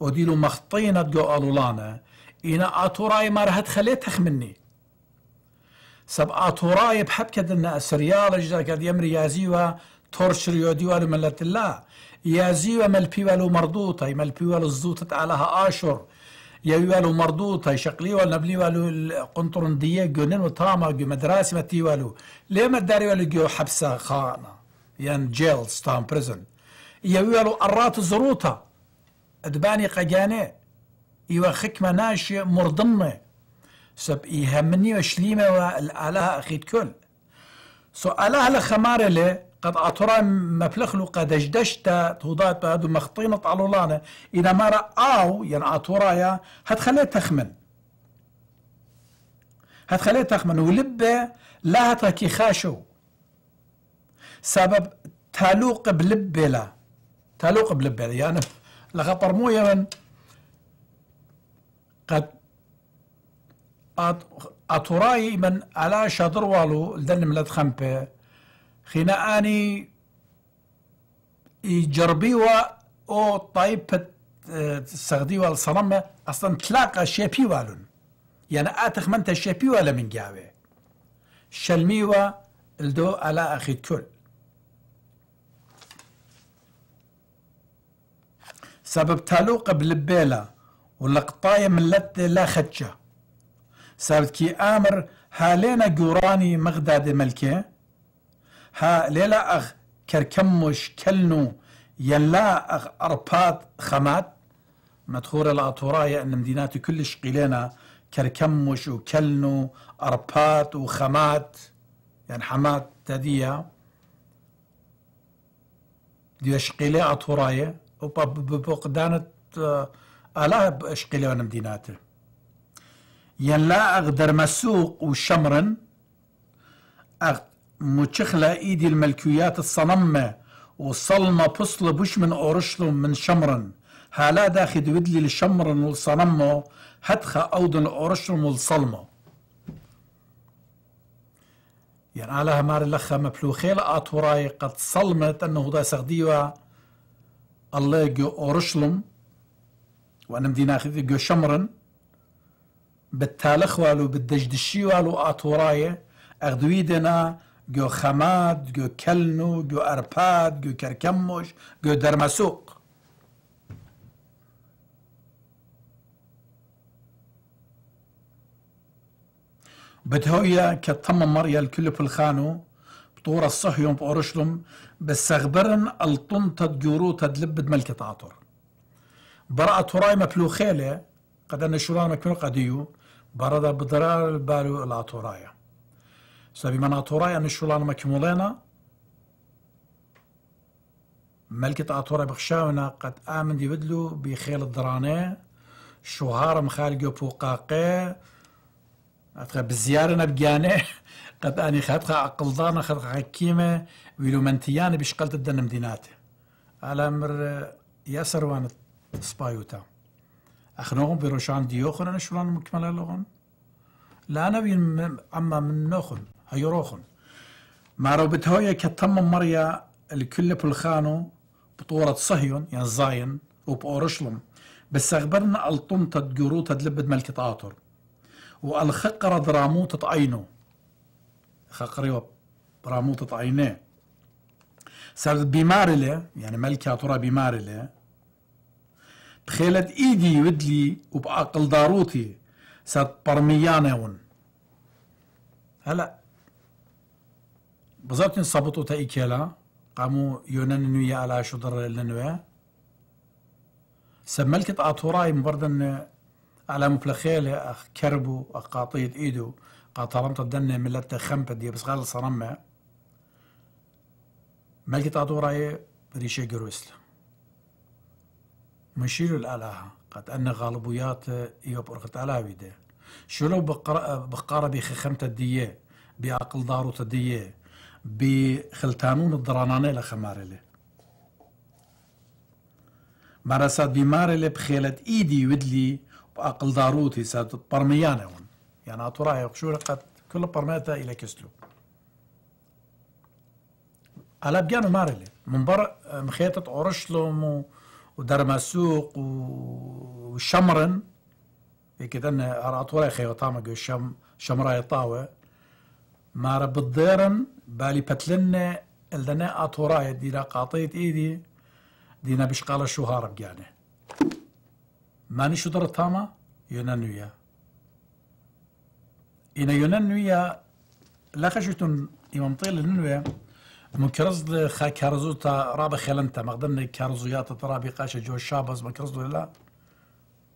وديلو مخطينا دقو قالولانا إنا أتوراي ما رح تخليتخ مني سب أتوراي بحب كدن أسريال جدا كد يم ريازيوا تورشر يوديوالو ملت الله يازيوا ملبيوالو مردوطة ملبيوالو الزوطة علىها آشر يوالو مردوطة شقلي والنبلي والو قنطرندية جنن وطامة جو مدرسة متيوالو ليه ما داري والو جو حبسة خانة يان جيل ستان بريزن یەویێڵ و ئەڕات زڕوتە ئەدبانی قەگانێ ئیوە خکمە ناشێ مردمێ سب يهمني وشليمة والالها أخيد كل سو آلهة لخمارة لي قد اطرا مفلخ لو قد اجدشتا توضات بهدو مخطينة علولانا إذا ما رأوا يعني اطرايا هتخلي تخمن هتخلي تخمن ولبه لا هتكي خاشو سبب تلوق بلبلا تلوق بلبلا يعني لخطر مو يمن قد أتراي من على شاطر والو لدن ملاد خمبة خينا أني يجربي و أو طيب تستغدي آه، والصنم أصلا تلاقى شيبي والون يعني آتخ من تشيبي ولا من جاوي شلمي الدو على أخي كل سبب تالو قبل بيلا ولقطاية من لتة لا خدشة سبب كي آمر هالينا جوراني مغداد ملكي ها ليلا أغ كركمش كلنو يلا أغ أربات خمات مدخور الأطورايا أن مديناتي كلش قيلينا كركمش وكلنو أربات وخمات يعني حمات ديش ديشقيلي أطورايا بوقدانت بفقدان آه، آلاء اشقلون مديناته ين لا اقدر مسوق وشمرن أغ متشخلة ايدي الملكيات الصنمة وصلمة بصل بوش من اورشلم من شمرن هلا داخد ودلي لشمرن والصنمة هتخا اودن اورشلم والصلمة يعني على مار لخا مبلوخيل اطوراي قد صلمت انه دا سغديوه الله جو أورشلم وأنا مدينة جو شمرن بالتالخ والو بالدجدشي والو آتوراية أغدويدنا جو خماد جو كلنو جو أرباد جو كركموش جو درمسوق بتهويا كتم مريا الكل بالخانو بطورة الصحيون بأورشلم بالسغبرن الطنطة جوروتد لبد ملكة عطر برأت وراي مبلوخيلة قد أن شران مكمل قديو برد بدرار البالو العطورايا سبي من عطورايا أن شران مكملينا ملكة عطورا بخشاونا قد آمن دي بدلو بخيل الدرانة شهار مخالقو فوقاقي أتخا بزيارنا بجانع *laughs* قد أني عقل أقلضانا خاتخا حكيمة ويلو منتيان بشقلت الدن مديناتي على امر ياسر وان سبايوتا أخنوهم بروشان ديوخن أنا شلون مكملة لهم لا أنا بين أما من نوخن هيروخن ما روبت ربتهويا كتم مريا الكل بلخانو بطورة صهيون يعني زاين وبأورشلم بس أخبرنا ألطمتت جروتت لبد ملكة آطر والخقر درامو عينه خقري راموتة عينه سر بمارلة يعني ملكة ترى بمارلة بخيلت ايدي ودلي وبعقل داروتي سات برميانون هلا بزاتن تا تايكيلا قامو يونان نويا على شدر لنويا سب ملكة اتوراي مبردن على مفلخيله اخ كربو اخ قاطيد ايدو قاطرمت الدنة ملتا خمبة دي بس غال صرمة ملكي تعطو راي ريشي جروسل مشيلو الآلهة قد أن غالبويات إيوب أرغت ألاوي دي شو لو بقارة بخخمة الدية بعقل دارو تدية بخلتانون الدرانانة لخمارلة مرسات بمارلة بخيلت إيدي ودلي اقل داروتي هسا برميانا هون يعني اطورا يقشور قد كل برميتا الى كسلو على بيانو مارلي من برا مخيطة اورشلوم ودرمسوق وشمرن كدن اطورا خيوطاما جو شم شمرا يطاوة مارا بالديرن بالي بتلنا لنا اطورا دينا قاطيت ايدي دينا بشقال شهارة بيانه يعني. مانيش şu dara tama yönen إن يونان لا خشيتون إمام طيل النوية مكرز خا كارزو تا رابع خلنتا مقدرنا ياتا ترابي قاشا جو الشابز مكرز لا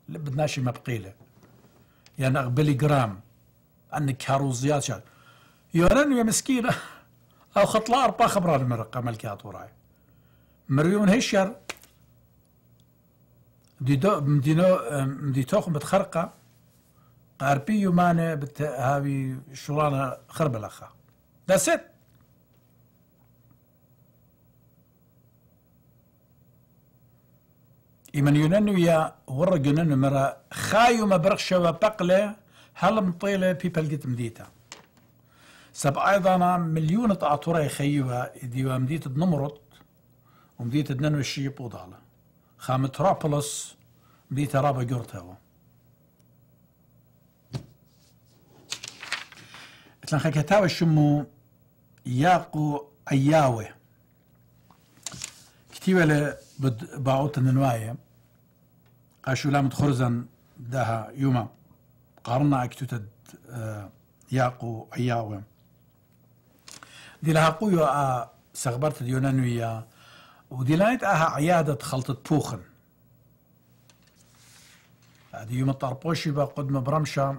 بدناش مبقيلة يعني أقبلي جرام أن كاروزيات شاد يونان مسكينة أو خطلار أربع خبرة المرقة ملكات وراي مريون هشير دي دو مدينو مدي توخ متخرقة قاربي يومانة بت هاوي شورانا خربلخة That's it إيمان يونانو يا ورق يونانو مرا خايو ما برخشة وبقلة هل مطيلة في جت مديتا سب أيضا مليون تعطورة يخيوها ديوا مديت نمرت ومديت دنانو الشيب وضالة خامترابلس بیتەڕابە گرتەوە ئەتلانخەکە تاوەشم و یاق و ئەیاوێ کتیوە لە باوتن نوایە قاشولامت خرزن داها يوما قارنا اكتوت آه، ياقو اياوي دي لها قويو آه، سغبرت اليونانوية ودي لايت اها عيادة خلطة بوخن هذه يوم الطربوشي قدم برمشة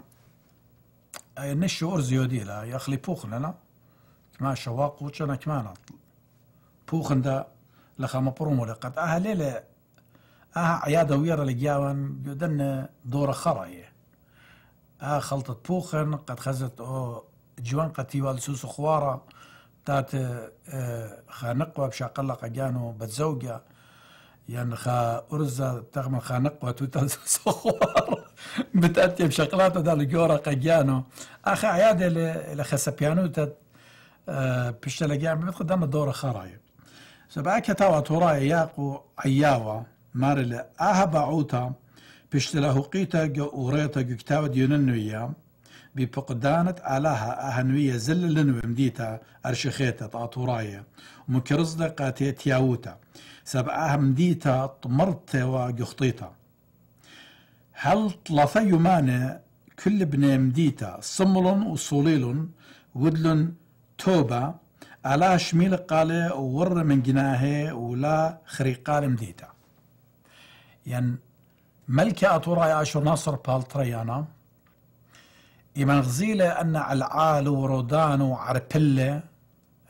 نشي أرزيو دي لا يخلي بوخن أنا كما شواق وشنا انا بوخن دا لخا مبرومو لقد اها ليلة اها عيادة ويرا لقياوان يدن دورة خراية اها خلطة بوخن قد خزت او جوان تيوال سوسو خوارا تات آه، خانق وابشا قجانو اجانو بتزوجة يعني خا أرزة تغم خانق وتوتا صخور *laughs* بتأتي بشغلات دا لجورا قجانو أخا عيادة لخسا بيانو تات آه، بشتلقيان بمتقد دانا دورة خرايب سبعك تاوى توراي ياقو عياوة مارل أهبا عوتا بشتلاهو قيتا جو أوريتا جو كتاوة ديوننو بفقدانة آلاها أهنوية زل لنو مديتا أرشخيتا تأطورايا ومكرزدا قاتي تياوتا سبعة مديتا طمرتا وقخطيتا هل طلفا يمانا كل بني مديتا صملن وصوليلن ودلن توبة ألا شميل قال ور من جناهي ولا خريقال مديتا يعني ملكة أطورايا عشر ناصر بالطريانا غزيلة أن العال ورودان وعرتلة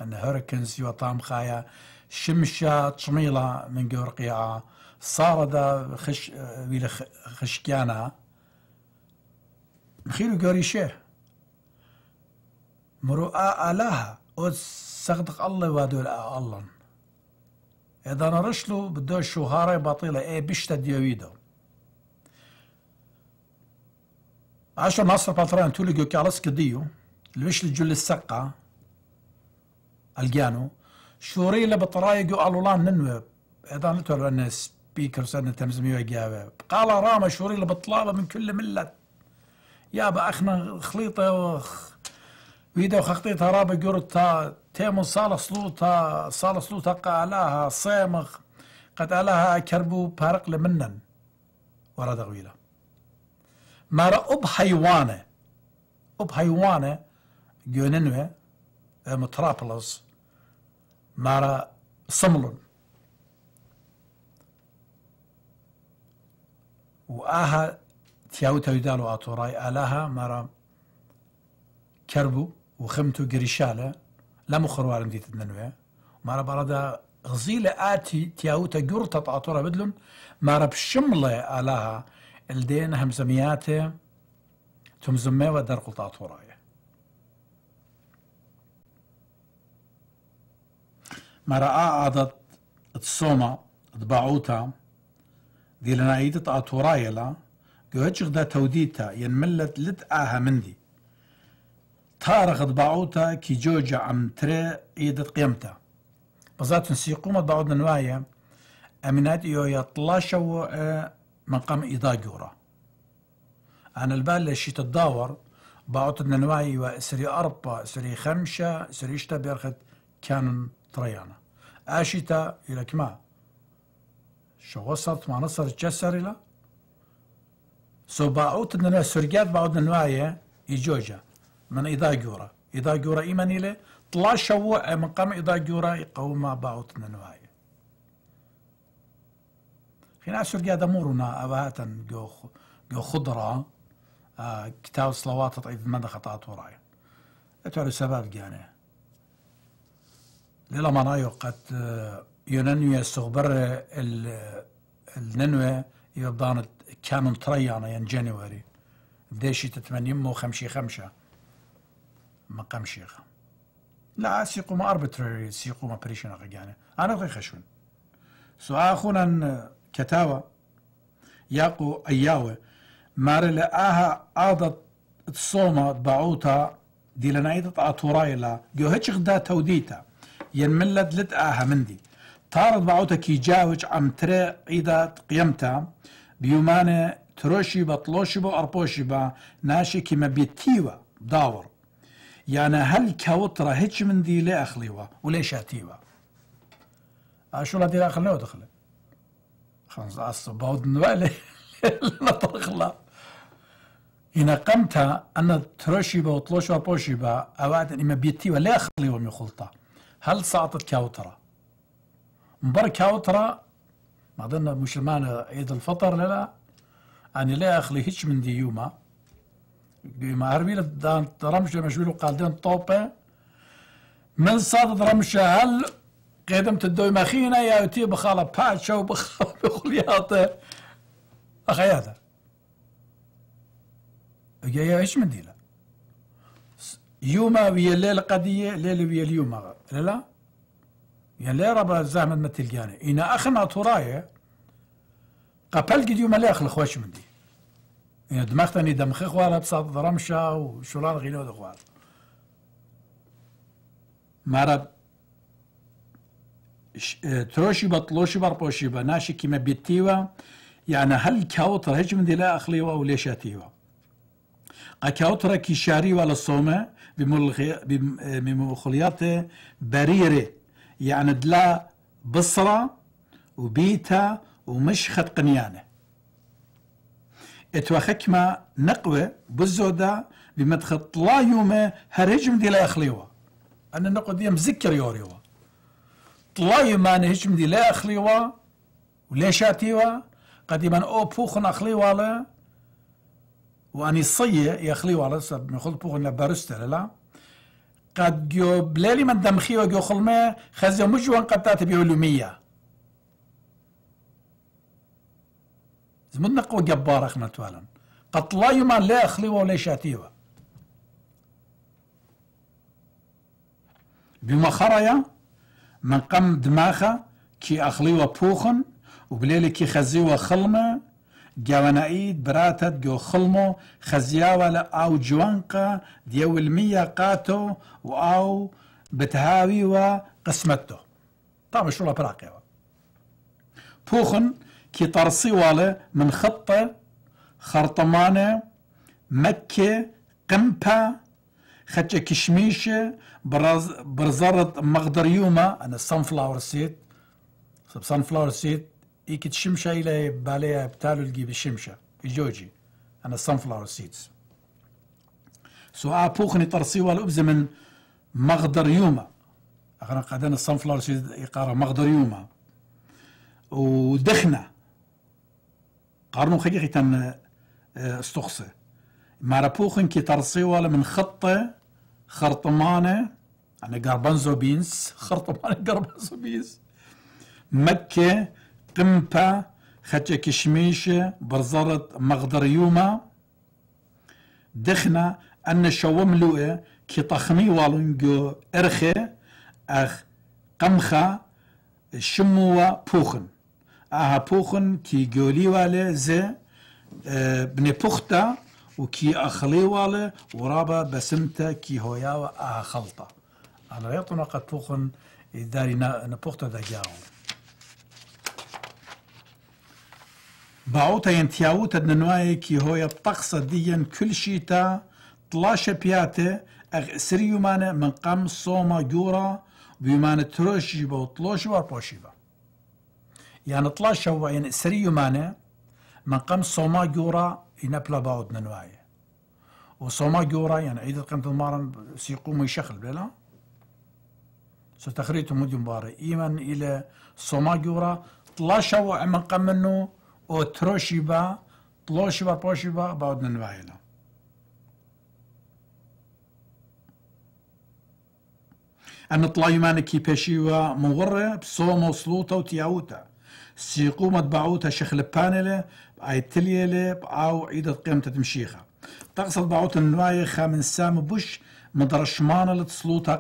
أن هركنز يوطام خايا شمشة تشميلة من جورقيا صاردا خش بلا خشكيانا مخيلو جوريشيه آلاها لها وصدق الله وادول آه الله إذا نرشلو بدو شهارة بطيلة إيه بشتا ديويدو Acho nostro patrono كالس كديو لويش الجل السقة الجانو شوري لبطرايق قالولان ننو اذا نتور ان سبيكر سنة تنزمي وجابه قال راما شوري لبطلابة من كل ملة يابا اخنا خليطة وخ ويدا وخطيطها رابا جورتا تيمون صالة صلوطة صالة صلوطة قالها صيمخ قد قالها كربو بارق لمنن ورد غويله مرة أب حيوانة أب حيوانة جوننوة اه، مترابلس مرة صملن وآها تياو تايدالو أطوراي آلاها مرة كربو وخمتو قريشالة لا مخروارن دي تدنوية مرة برادا غزيلة آتي تياو تقرطة أطورا بدلن مرة بشملة آلاها الدين زمي ودر و در ما رأى عدد الصومة تبعوتا دي عيدة عطورايا لا جوهج دا توديتا ينملت لتقاها مندي تارغ تبعوتا كي جوجا عم تري ايدت قيمتا بزات نسيقو ما نوايا امنات يو يطلاشو آه، مقام إيداجورا أنا البال لشي تداور باعت النواعي وسري أربا إسري خمشة إسري شتا بيرخت كانون تريانا أشيتا إلى كما شو وصلت مع نصر جسر إلى سو باعت النواعي سرقات باعت النواعي إيجوجا من إيداجورا إيداجورا إيمان إلي طلع شوع مقام إيداجورا يقوم باعت النواعي في ناس شرقيا دمورنا أباتا جو, جو خضرة آه كتاب صلوات إذ من خطأت وراي أتوى سبب جاني للا منايو قد يونانيو ال الننوة يبدان كان طريانا ين جانيوري بديشي تتمنيم مو خمشي خمشة ما قمشيخة لا سيقو ما اربتراري سيقو ما بريشنا يعني انا غي خشون سو اخونا کەتاوە یاقو ئەیاوە مارە لە ئاها عادەت دي باوتە دی لە جو ئاتۆڕایە لە گوهەچخدا تەودیتە یەن آها لت ئاها مندی كي جاوج عم ترى عیدات قيمتا بیومانە تروشي بە تڵۆشی بۆ ئەرپۆشی بە ناشێکی يعني هل كوترا هەل مندي هیچ مندی لێ ئەخلیوە آه، و لێ شاتیوە ئاشوڵە دیراخلەوە دەخلێت 15 bodden veli na trkhla ina qamta ana ترشبة وطلوشة وبوشبة أوعد إما بيتي ولا أخلي ومي خلطة هل سعطت كاوترا مبار كاوترا ما ظن مسلمان عيد الفطر لا لا أنا لا أخلي هيش من يوما ديوما عربي دان رمشة مشويل وقال دان طوبة من صادت رمشة هل قدم تدوي مخينا يا تي بخالة پاچە وبخالة بخڵیاتە ئەخەیاتە يا ايش من دیلە يوما ويا الليل قدية ليل ويا اليوم لا لا يا ليل ربا زعما ما تلقاني إنا أخنا تورايا قبل قد يوم لا أخل خوش من دي إنا دماغتني دمخي خوالها بصاد رمشة وشولار غينو دخوال ما اه، تروشي بطلوشي بربوشي بناشي كيما بيتيوا يعني هل كاوتر هجم دي لا أخليوا أو ليش أتيوا أكاوترا كيشاري ولا صومة بمخليات اه، بريرة يعني دلا بصرة وبيتا ومشخت قنيانة اتوا حكمه نقوة بالزودا بمدخط لا يومه هرجم دي لا أخليوا أنا النقوة دي مذكر يوريوه طلاي من هجم دي لا أخليوا ولا شاتيوا قديما أو بوخن أخليوا على وأني صية يخليوا لا سب مخل بوخن لبارستر لا قد جو بلالي من دمخي وجو خلمة خزي مجوان قد تاتبي علومية زمن نقو جبار أخنا توالا قد لا من لا أخليوا ولا شاتيوا خريا مەقام دماخە کی ئەخلیوە پۆخن و بلێلێکی خەزیوە خڵمە گەوەنایید براتت گۆ خڵمۆ خەزیاوە لە ئاو جوانقە دیێولمیە قاتۆ و ئاو بتهاویوە قسمەت تۆ تا بەشوڵە پراقیەوە پۆخن کی تەرسی واڵێ من خەتە خەرتەمانە مەکێ قمپە خەچە کشمیشە برزرة يوما أنا sunflower seed سان sunflower seed إيكت شمشة إلى بالي ابتالو الجي بالشمشة جوجي أنا sunflower seeds سو أبوخني ترسي والأبز من يوما أنا قدنا sunflower seed إقارة يوما ودخنا قارنو خيجي تن آه، استخصي مع بوخن كي ترسي من خطة خرطمانه يعني جربانزو بينز خرطمانه جربانزو بينز مكه قمبه خدشه كشميشه برزرت مغدريومه دخنا ان شوم لوئه كي طخمي والونجو ارخي اخ قمخه شموا بوخن اها بوخن كي جولي والي زي اه، بني بوختا وكي أخلي والي ورابا بسمتا كي هويا وأخلطة أنا يطنا قد توخن داري نبوختا دا جاو باوتا ينتياو تدنواي كي هويا طقس ديا كل شيتا طلاشة بياتي أغ اسري يمانا من قم صوما جورا ويمانا تروش جيبا وطلوش واربوشيبا يعني طلاشة هو يعني سري من قم صوما جورا ينبلا باود ننواية وصوما جورا يعني عيد قمت المارن سيقوم يشخل بلا ستخريت مدي مباري إيمان إلى صوما جورا طلاشا وعمن قمنو أو تروشيبا طلوشيبا بوشيبا باود ننواية لا أن طلايمان مانكي بيشيوا مغرة بصوما وصلوتا وتياوتا سيقومت بعوتها شخل بانلة بآيتليلة بآو عيدة قيمة تمشيخة تقصد بعوت النوايخة من سام بوش مدرش مانل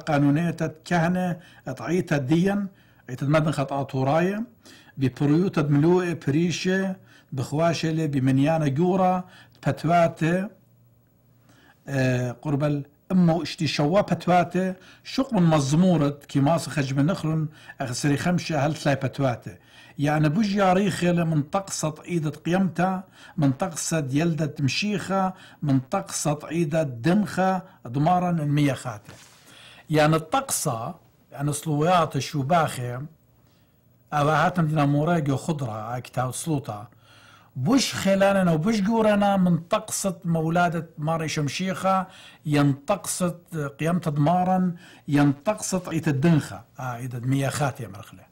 قانونية كهنة تعيتها ديا عيتد مدن خطأ توراية ببريوت ملوء بريشة بخواشة بمنيانة جورة بتواتة آه قرب اشتي شوا بتواتة شق من مزمورة كيماس خجم من نخلن أغسري خمشة هل تلاي بتواتة يعني بوجيا ريخي طقسة إيدة قيمتا من طقسة يلدة مشيخة طقسة إيدة دمخة المية خاتي يعني الطقسة يعني سلويات الشباخة هاتم دينا موراجو خضرة أكتاو سلوطة بوش خلالنا وبوش جورنا من طقسة مولادة ماري شمشيخة ينطقسة قيامة دمارا ينطقسة عيد الدنخة آه عيد مياخات يا مرخله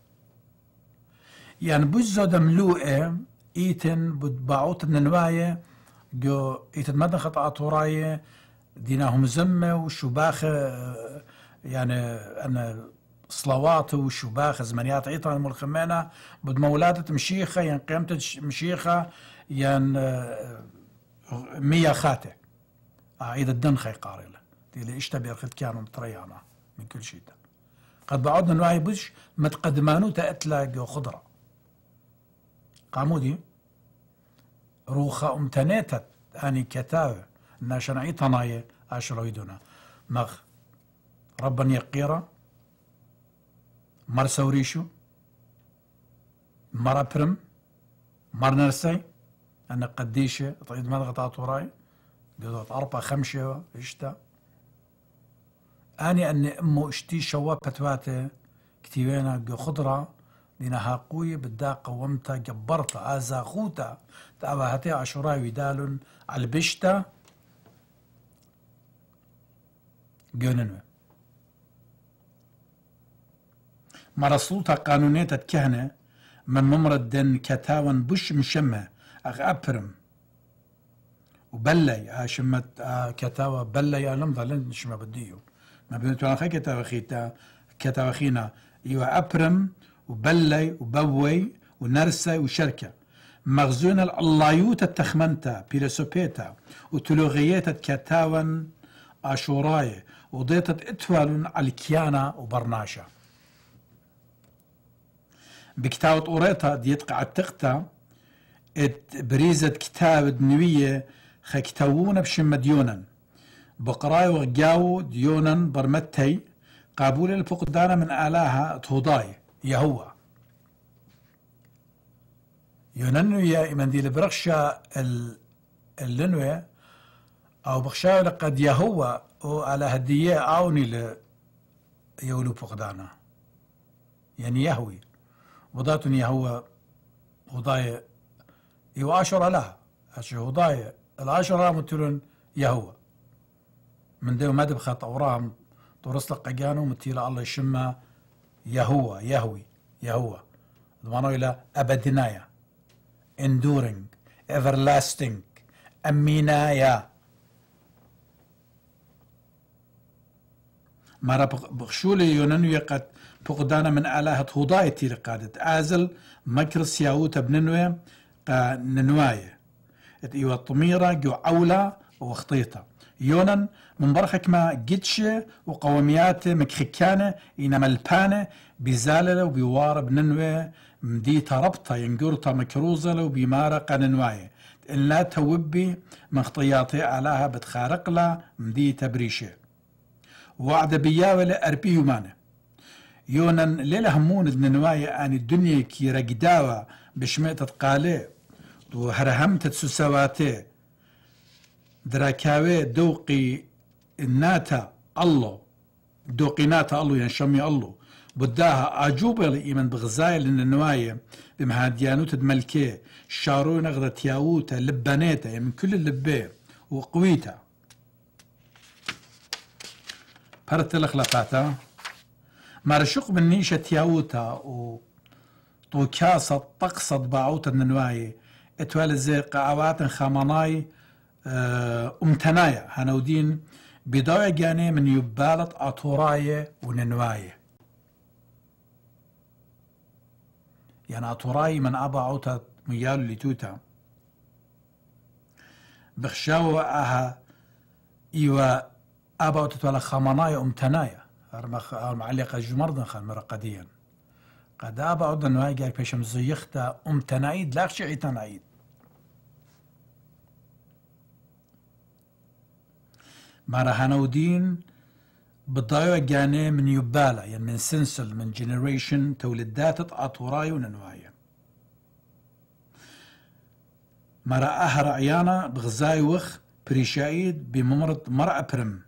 يعني بجد ملوئة إيتن بعوت من الواية جو إيتن مدن خطأ طوراية ديناهم زمة وشباخة يعني أنا صلوات وشباخ زمنيات عيطان ملخمينة بد مولادة مشيخة يعني قيمة مشيخة يعني مية خاتة عيد آه، الدنخة قارلة دي اللي اشتبه خد كانوا متريانة من كل شيء ده قد بعدنا نوعي بوش متقدمانو تأتلاق خضره قامودي روخا امتنيتت اني كتاب ناشنعي طنايا اشرويدونا مغ ربن يقيرا مر سوريشو مر برم مر نرسي انا قديشة طيب ما مضغط عطوراي قدوت اربع خمسة اشتا اني اني امو اشتي شوا بتواتي كتيبينا خضرة دينها قوية بدا قومتا جبرتا آزاغوتا هتي عشرا ويدال البشتا جننو مرسلوتا قانونيتا كهنة من ممرد دن كتاون بش مشمة أغ أبرم وبلي شمت كتاوة بلي ألم ظلن شما بديو ما بنتو أنا خي كتاوة خيتا كتاوة خينا إيوا أبرم وبلي وبوي ونرسي وشركة مخزون اللايوت التخمنتا بيلسوبيتا وتلوغيتا كتاون آشوراي وضيتا اتوالون الكيانا وبرناشا بكتاوت أوريتا ديت قعدتقتا ات بريزت كتاب نوية خكتاوون بشم ديونا بقراي وغجاو ديونا برمتي قابول الفقدان من آلاها تهضاي يهوه يوننوية من دي برخشة اللنوية أو بخشة لقد يهوى أو على هدية أوني ل يولو بغدانا يعني يهوي وضات يهوى وضاية يو عشرة لها هشي وضاية العشرة متلون يهوى من ديو ما دبخة طورام طورس لقيانو متيلة الله يشمها يهوى يهوي يهوى ضمانوا إلى أبدنايا enduring everlasting أمينايا مرة بخشولي يونان يقد بقدانا من آلهة هوضاي تير قادت آزل مكر سياوتا بننوي قا ننواية إيوا طميرة جو أولى وخطيطة يونان من برخك ما قدشة وقوميات مكخكانة إنما ملبانة بزالة وبوارب ننوي مديتا ربطة ينقرطة مكروزة وبيمارة قننواية إن لا توبي مخطياتي علىها بتخارق لا مديتا بريشة وعد بياوي لأربي يومانة يونان ليلة همون دنواية أن الدنيا كي رقداوة بشمئة قالي وهرهمت سوسواتي دراكاوي دوقي ناتا الله دوقيناتا الله يعني شمي الله بداها أجوبة لإيمان بغزايا بغزاية للنواية بمهاديانوت الملكية شارو نغدا تياوتا لبانيتا يعني من كل اللبة وقويتا بارت الأخلاقاتا مارشوق من نيشة تياوتا و طوكاسة طقسة باعوتا النواية اتوالي زي قعوات خامناي آه، أمتنايا هنودين بداية جاني من يبالة أطوراية وننواية يعني أطوراية من أبا عوتا ميال لتوتا بخشاوة أها إيوا أبا عوتا تولى أمتناية أرمخ معلقة جمردن خل مرقديا قد أبا عوتا نواية جاي بيش زيختا أمتنايد لاخشي عيتنايد ماراهانودين بالضايو جاني من يبالا يعني من سنسل من جنريشن تولدات أطوراي وننوايا مرا أهر عيانا بغزاي وخ بريشايد بممرض مرأة برم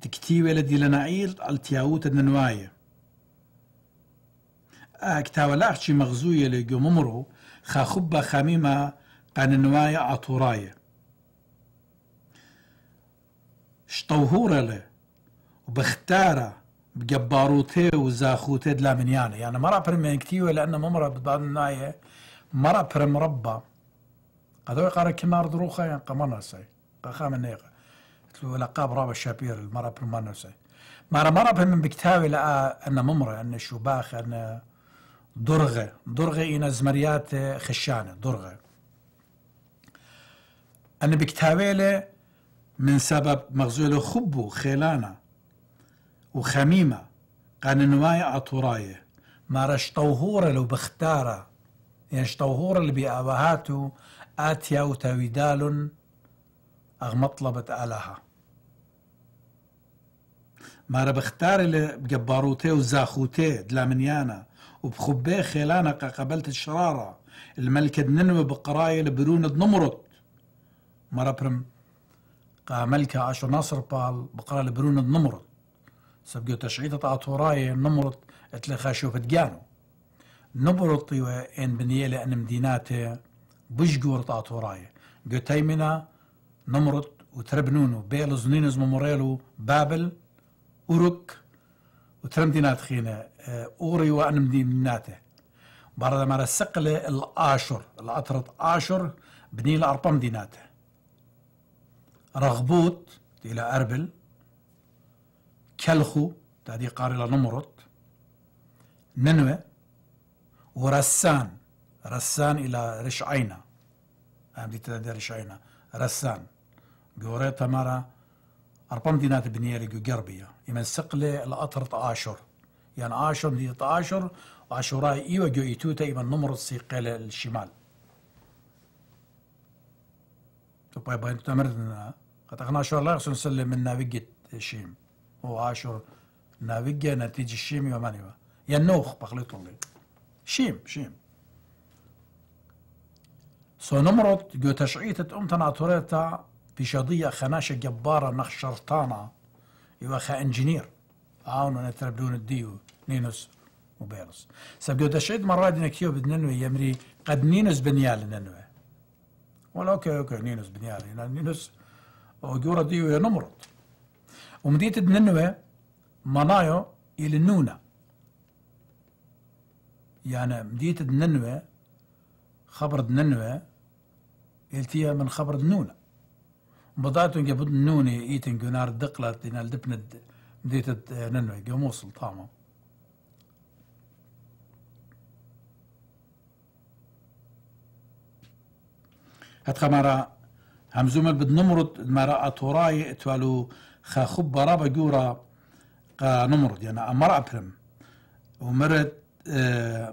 تكتيوي لدي لنعيل التياوت اه كتاوة لاحشي مغزوية لجو ممرو خاخبة خميمة قاننوايا عطوراية له وبختاره بجباروته وزاخوته دلا من يعني مرة لأن لأنه ممرة الناية مرة ربة هذا قرا كمار دروخة يعني قمنا سي قخا من نيقة تلو لقاب رابا شابير المرة برمانا سي مرة مرة من بكتاوي لأ أن ممرة أن شباخ أن درغة درغة إن زمريات خشانة درغة أن بكتاوي من سبب مغزول خبو خيلانا وخميمة قان نواي عطوراية ما رش طوهورة لو بختارة يعني طوهورة اللي بأبهاتو آتيا وتويدال أغمطلبت آلها ما را بختار اللي بجباروتي وزاخوتي دلامنيانا وبخبي خيلانا قبلت الشرارة الملكة ننوي بقراية لبرونة نمرت مرابرم برم ملکە ناصر بال بقرا لبرون برونت سبقو سەبگەتەشعیتە أطوراي نمرت ئەت لە خاشۆفتگیان و نبڕتیوە إن بنیە لە مديناتي دیناتێ بژگوورت قو گوتەی نمرت وتربنون زنينز مموريلو بابل أوروك وترم دينات خينا أوري وأن مديناتي بارد مارا السقلة الآشر الأطرة آشر بني الأرقام ديناته رغبوت إلى أربل كلخو تادي إلى نمرت ننوى ورسان رسان إلى رشعينة أم دي تادي رشعينة رسان جوري تمارا أربام دينات بنيري جو قربية يمن سقلة الأطر تآشر يعني آشر دي تآشر وعشراء إيوة جو إيتوتا يمن نمرت سيقلة الشمال تبقى باين تمرنا اخنا شور لا غسون سلم من نافجة الشيم هو عاشر نافجة نتيجة الشيم يومانيوا ينوخ بخليط اللي شيم شيم سو نمرت جو تشعيتة أمتنا توريتا بشضية خناشة جبارة نخشرطانة يوا يوخا انجينير عاونو نتربلون الديو نينوس وبيرس سب جو تشعيت مرات نكيو بدننوي يمري قد نينوس بنيال ننوي ولا اوكي اوكي نينوس بنيال نينوس ديو يا نمرض ومديت ننوى منايو نونا يعني مديت ننوى خبر ننوى التيا من خبر نونا بضعتو جابت نوني ايتن جنار دقلة دينا دبند مديت ننوى جاموصل طعمه هتخمارا همزومە بدنمرد مەرە ئەتۆڕای ئەتوالو خاخوب بەڕا بە قا نمرد امر ابرم ئەپرم ومرت اه،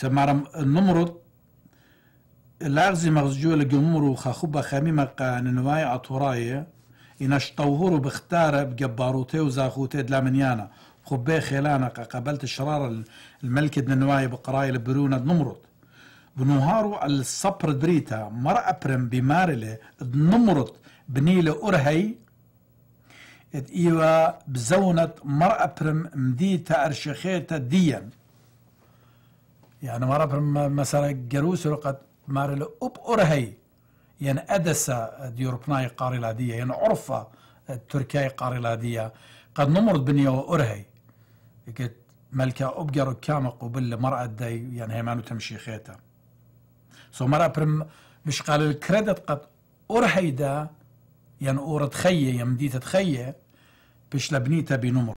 سەمارم نمرد لازم مغزجوة لجمهور وخاخوبة خميمة قاننواي أطوراية إنش طوهور بختارة بجباروتي وزاخوتي دلامنيانا خبي خيلانا قبلت الشرارة الملكة دنواي بقراية لبرونة نمرد بنهارو الصبر دريتا مرا أبرم بمارلة نمرت بنيلة أرهي ات إيوا بزونت مرا أبرم مديتا أرشخيتا ديا يعني مرا أبرم مثلا جروس لقد مارلة أب أرهي يعني ادسا ديوربناي قاريلادية يعني عرفة التركية قاريلادية قد نمرت بنيو أرهي قلت ملكة أبقر كامق وبل مرأة داي يعني هي مانو تمشي خيتها سو سومرا برم مش قال الكريدت قد اور هيدا ين يعني اور تخيه يمديت يعني تخيه بش لبنيتا بنمرض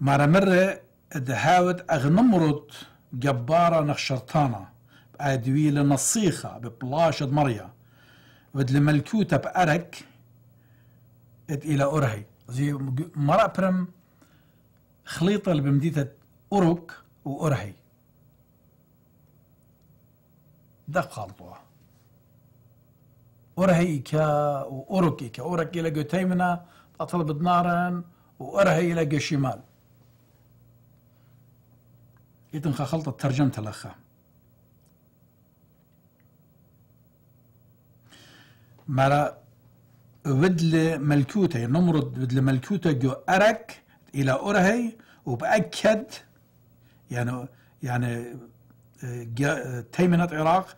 مرة مرة دهاود أغنمرض جبارة نخشرتانا بأدويلة نصيخة ببلاشة مريا ود ملكوتة بأرك إد إلى أرهي زي مرة برم خليطة اللي بمديتة أرك وأرهي دەقڵەوە ئۆرهەیکە كا ئۆرۆکیکە كا لە گوتەی منە ئەتڵ بدنارن ورهي ئەرهەی لە گەشیمال ئیتن خەخەڵتە تەرجەم تەلەخە مرا ودل ملكوته نمرد ودل ملكوته جو أرك إلى أرهي وبأكد يعني يعني تيمنت عراق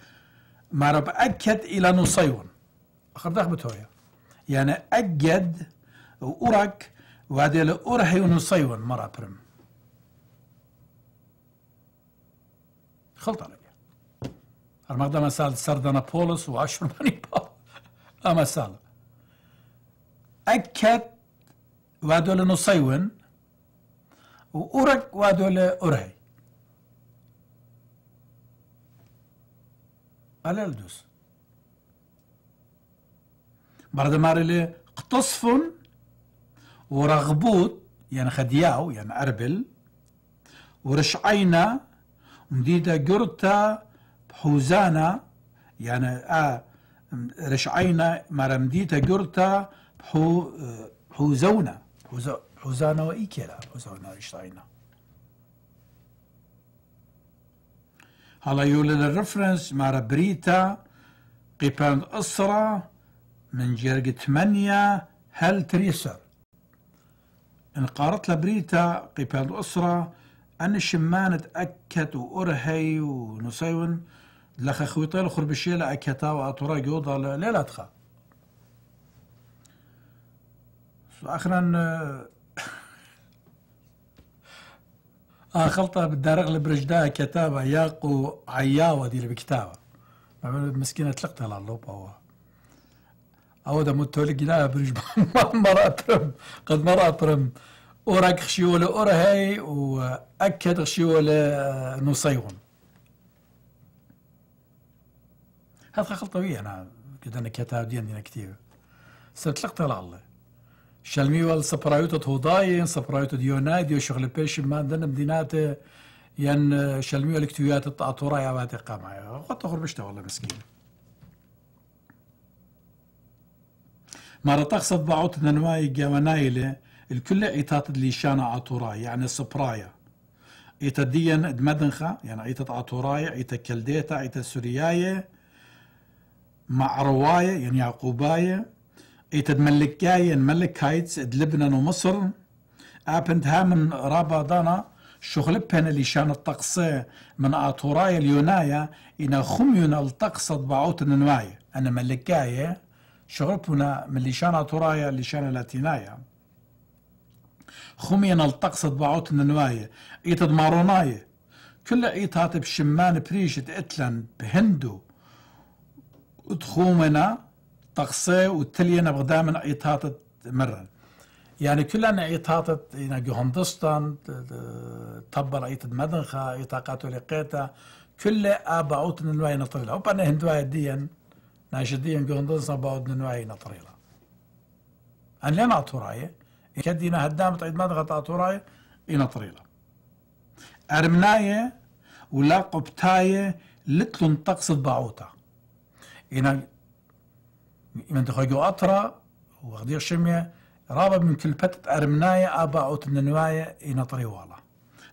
ما رب أكد إلى نصيون أخر أخرداخ بتويا يعني أجد وأرك وهذه الأرهي ونصيون مرة برم خلط علي المقدة مسال سردنا بولس وعشر ماني بول أما سال أكد الأرهي ونصيون وأرك وهذه الأرهي ألالدوس برد مارلي قتصفن ورغبوت يعني خدياو يعني أربل ورشعينا مديدة جرتا بحوزانا يعني آه رشعينا مرمديتا جرتا بحو حوزونا حوزانا وإيكيلا حوزونا رشعينا هلا يولد الريفرنس مارا بريتا قيبان أسرة من جرق ثمانية هل تريسر إن قالت لبريتا قيبان أسرة أن الشمان تأكت وأرهي ونصيون لخ خويطة لخرب الشيلة أكتا وأطرا جوضة ليلة تخا آخرا خلطة بالدار اغلب دا كتابة ياقو عياوة دي اللي بكتابة مسكينة تلقتها لاللوبا هو أو دا متولي قلاها برج *laughs* مرة برم قد مرة برم أوراق خشيولة أورا هاي وأكد خشيولة آه، نصيغن هذا خلطة بي أنا قد أنا كتاب دي عندنا كتير ستلقتها لالله شلميوال سبرايوت هوداين سبرايوت ديوناي ديو شغل بيش ما دنا مدينات ين شلميوال كتويات الطاطورا يا واتي قام يا غط اخر بشتا والله مسكين مارا تقصد بعوت ننواي جاوانايلة الكل ايتات اللي شانا عطورا يعني سبرايا ايتا ديان دمدنخا يعني ايتا عطوراي ايتا كلديتا ايتا سوريايا مع رواية يعني يعقوباية يتدملكاين ملك هايتس لبنان ومصر ابنت هامن شغل شغلبهن اللي شان الطقسة من اطوراي اليونايا إن خميون الطقسة ضبعوت النواية أنا ملكاية بنا من اللي شان أطوراي اللي شان لاتينايا خمينا الطقسة ضبعوت النواية إيتد ماروناي كل إيتات بشمان بريشت إتلن بهندو تخومنا طقسه وتلي نبغى دائما ايطات مرن يعني كلنا ايطات انا جهندستان تبر ايطت مدنخا ايطاقات لقيتا كل اوت نواي نطريلا وبنا هندواي ديا ناشدين جهندستان ابا اوت نواي نطريلا ان لنا هدام كدينا مدنخا تعطو مدغة اطوراية ينطريلا ارمناية ولا قبتاية لتلن طقس باعوتا إن من دخوجو اطرا وغدير شمية رابا من كل كلبتة أرمناية أبا أوت النواية إن إنطري والا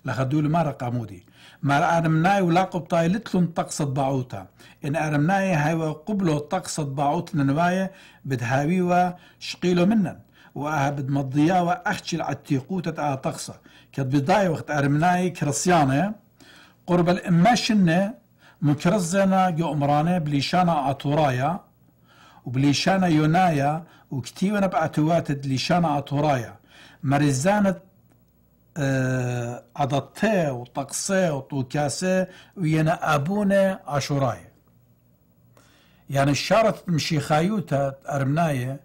لخدول ما رقامودي ما أرمناي ولا قبطاي لتلون طقس باعوتا إن أرمناي هاي قبلو طقس باعوت النواية بدهاوي وشقيلو منن وآها مضياوة أخشي العتيقوتة آه طقسة كد بداية وقت أرمناي كرسيانة قرب الإماشنة مكرزنا جو أمرانة بليشانا أطورايا وبليشانا يونايا وكتيونا بأتواتد ليشانا أطورايا مرزانة أه وطقسه وطقسي وطوكاسي وينا أبونا أشوراي يعني الشارة تمشي خايوتا أرمناية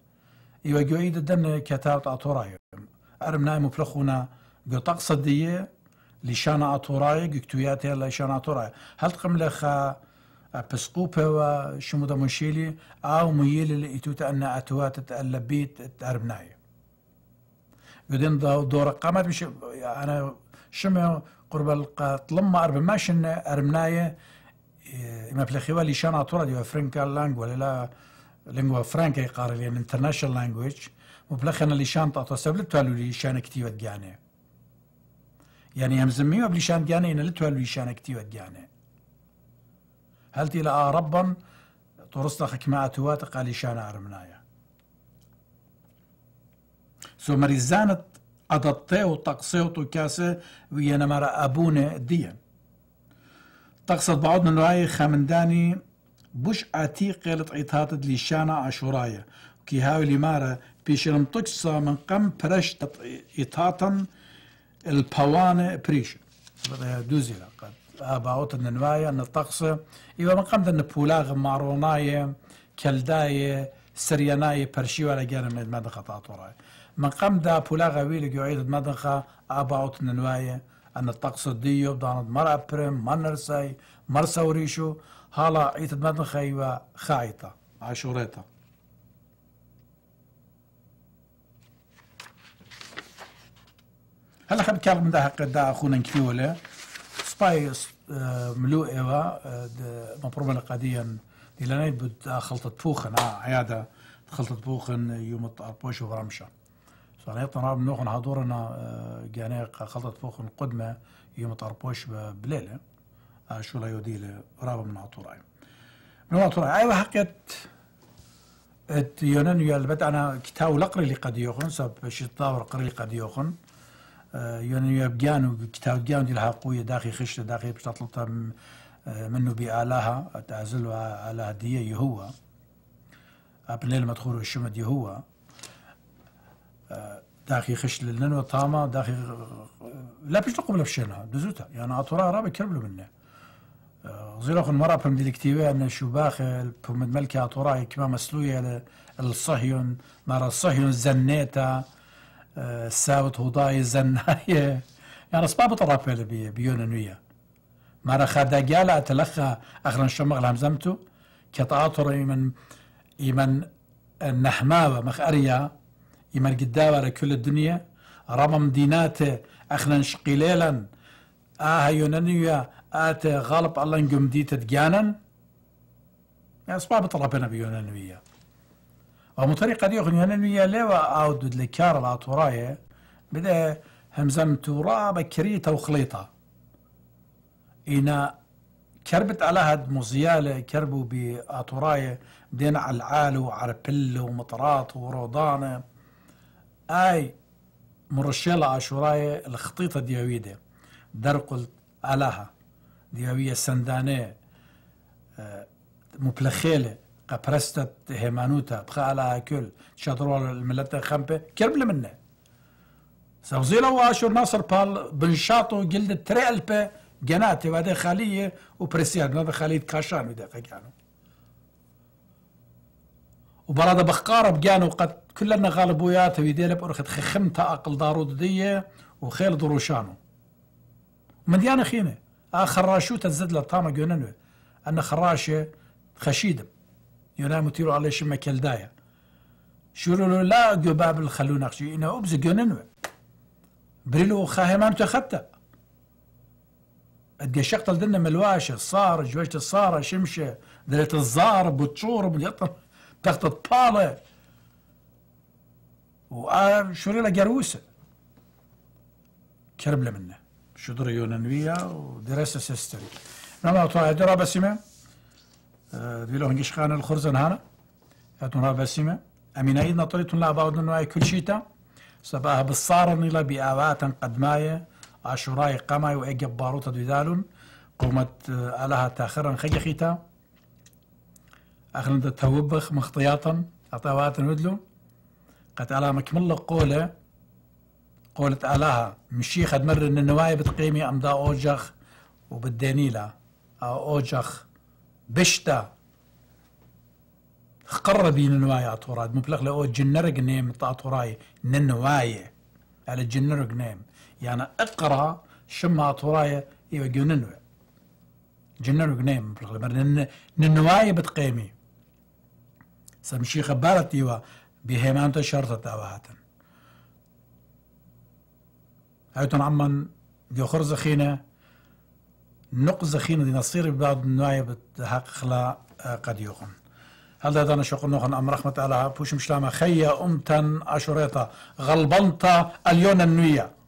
إيوا إيدا دن كتاب أطورايا أرمناية مفلخونا جو تقصد ديه لشانا أطورايا جو كتوياتي هل تقم لخا پسقوپەوە شمدا منشیلی ئاو آه، مهیلی لە ئیتوتە ئەنا ئەتواتت ئە لە بیت ئەربنایە بدن دۆرە قامەت میش ئەە شمێ قوربل قاتلم ئەرب ماشن ئەرمنایە مەپلەخیوە لیشان ئاتۆرە دیوە فرنکە لانگ وە لەلا لنگوە فرانکای قارلی ئینتەرنشنل لانگویج وبلەخەنە لیشان تاتۆ سەبلت تالولی شانە کتیوە گیانێ یعنی هەمزمی وە بلیشان گیانە ان توالوی شانە کتیوە گیانێ هل تيلا ربا طرست خكما تواتق علي شان ارمنايا سو مريزانت أدطي وطقصي وطكاسة وينا مرا أبونا ديا تقصد بعض من رأي خامنداني بوش عتي قيلت عطاتة لشانا عشوراية كي هاو هاوي لمارا بيش المطقصة من قم برشت عطاتا البوانة بريش بغيها دوزي لقد اباوت نوايا نطقس ايوا مقام دن بولاغ ماروناي كلداي سريناي برشي ولا جانا من المدخة مدن ما مقام دا بولاغ ويل جوعيد المدخة اباوت اباوتن أن الطقس ديو بدانت مرأ برم منرساي مرسا وريشو هلا عيد المدخة ايوا خايطة عشوريتا هلا خب كلام ده حق ده أخونا كيوله spaias mlueeva maprumen qadiyan dilanay bud khaltat fuqan خلطة khaltat آه، آه، يوم yumat arposh vramsha صنعت نرى بنوخن هادورنا آه، جانا خلطة فوخن قدمة يوم طربوش بليلة شو لا يوديلة راب من عطوراي من عطوراي أيوة حقيقة ات يونان يلبت أنا كتاب لقري لي قد يوخن سب شطاور قري لي قد يوخن يونيو بجان كتاب جان يلحقوا داخل خشة داخل اه، اه، اه، بشتطلطة منه بآلاها تعزلها على هدية يهوى أبنيل مدخور الشمد يهوى داخل خش للنن وطامة داخل لا بيشتقوا بلا بشينها دزوتا يعني أطورا رابع كربلو منه زيرو خن مرة بمدي الكتيبة أن شو باخل بمد ملكي أطورا كما مسلوية الصهيون نار الصهيون زنيتا ساوت هودای زنای يعني أسباب طرابل بي بيونانية مرة خدا جالا أتلخى أخرن شمغ لمزمتو كتعاطر من يمن النحماوة مخأريا يمن قداوة لكل الدنيا رمم ديناته أخرن شقيليلا آه يونانية آت غالب الله نقوم ديت تجانا أسباب بيون بيونانية ئەو موتەری قەدی خوێنەنوە لێوە ئاو دوود لە کار لە تۆڕایە بدە هەمزەم تووڕا بە کریتە و خڵێتە ئینا كربت على هاد مزيالة كربوا بأطراية بدينا على العال وعربل ومطرات وروضانة آي مرشيلة عشوراية الخطيطة دياويدة درقل علىها دياوية سندانة مبلخيلة پرستت هێمانوتە بخالا کل شڕۆڵ الملەتە خەمپێ کرد لە منە سەوزیلەوە ئاشور ناسر پاڵ بنشات و گلد ترێلپە گەنا تێوادە خالیە و پرسیار نەدە خالیت کاشان و دەقەکان و وبەڵادە بەخقارە بگیان و قەت كل أرخت خخمتا أقل دارو دي وخيل دروشانو من خيمة آخر راشو تزد لطامة جوننو أن خراشة خشيدم يونامتيرو على شما كلدايا شورو لا جباب الخلو نقشي إنا أبز جننو بريلو خاهمان تخطى أدي شقت لدنا ملواش صار جوجة الصارة شمشة ذلت الزار بتشور بليطن تخت الطالة وشوري لا جروسة كربلة منه شدر يونانوية ودراسة سيستري نما طاعة درابة سمان دلو هنگیش خانه الخرزن هانا هاتون ها بسيمة أمين أيد نطريتون لا بعض النواي كل شيتا سباها بالصار بی بآوات قد آشورای قمای و وأجب باروتا ديدالون قومت آه، ألها تاخرا اخرن أخلنا توبخ مخطياطا أطوات ودلو قد ألا مكمل قولة قولت ألاها مشي خد مر النواية بتقيمي أمدا أوجخ وبالدنيلة أو أوجخ بشتا قربي ننوايا أطوراد مبلغ لأو جنرق نيم تأطوراي ننوايا على جنرق نيم يعني أقرأ شما أطوراي ايوا جننوا جنرق نيم مبلغ لمر ننوايا بتقيمي سمشي خبارت ايوا بهيمان شرطه تاواهاتن هايتون عمان جو خرز نقص خين دي نصير بعد نوعي بتحقق لا آه، قد يقن هل دانا شوق نوخن أم رحمة الله بوش مشلامة خيّة أمتن أشريطة غلبنطة اليون النوية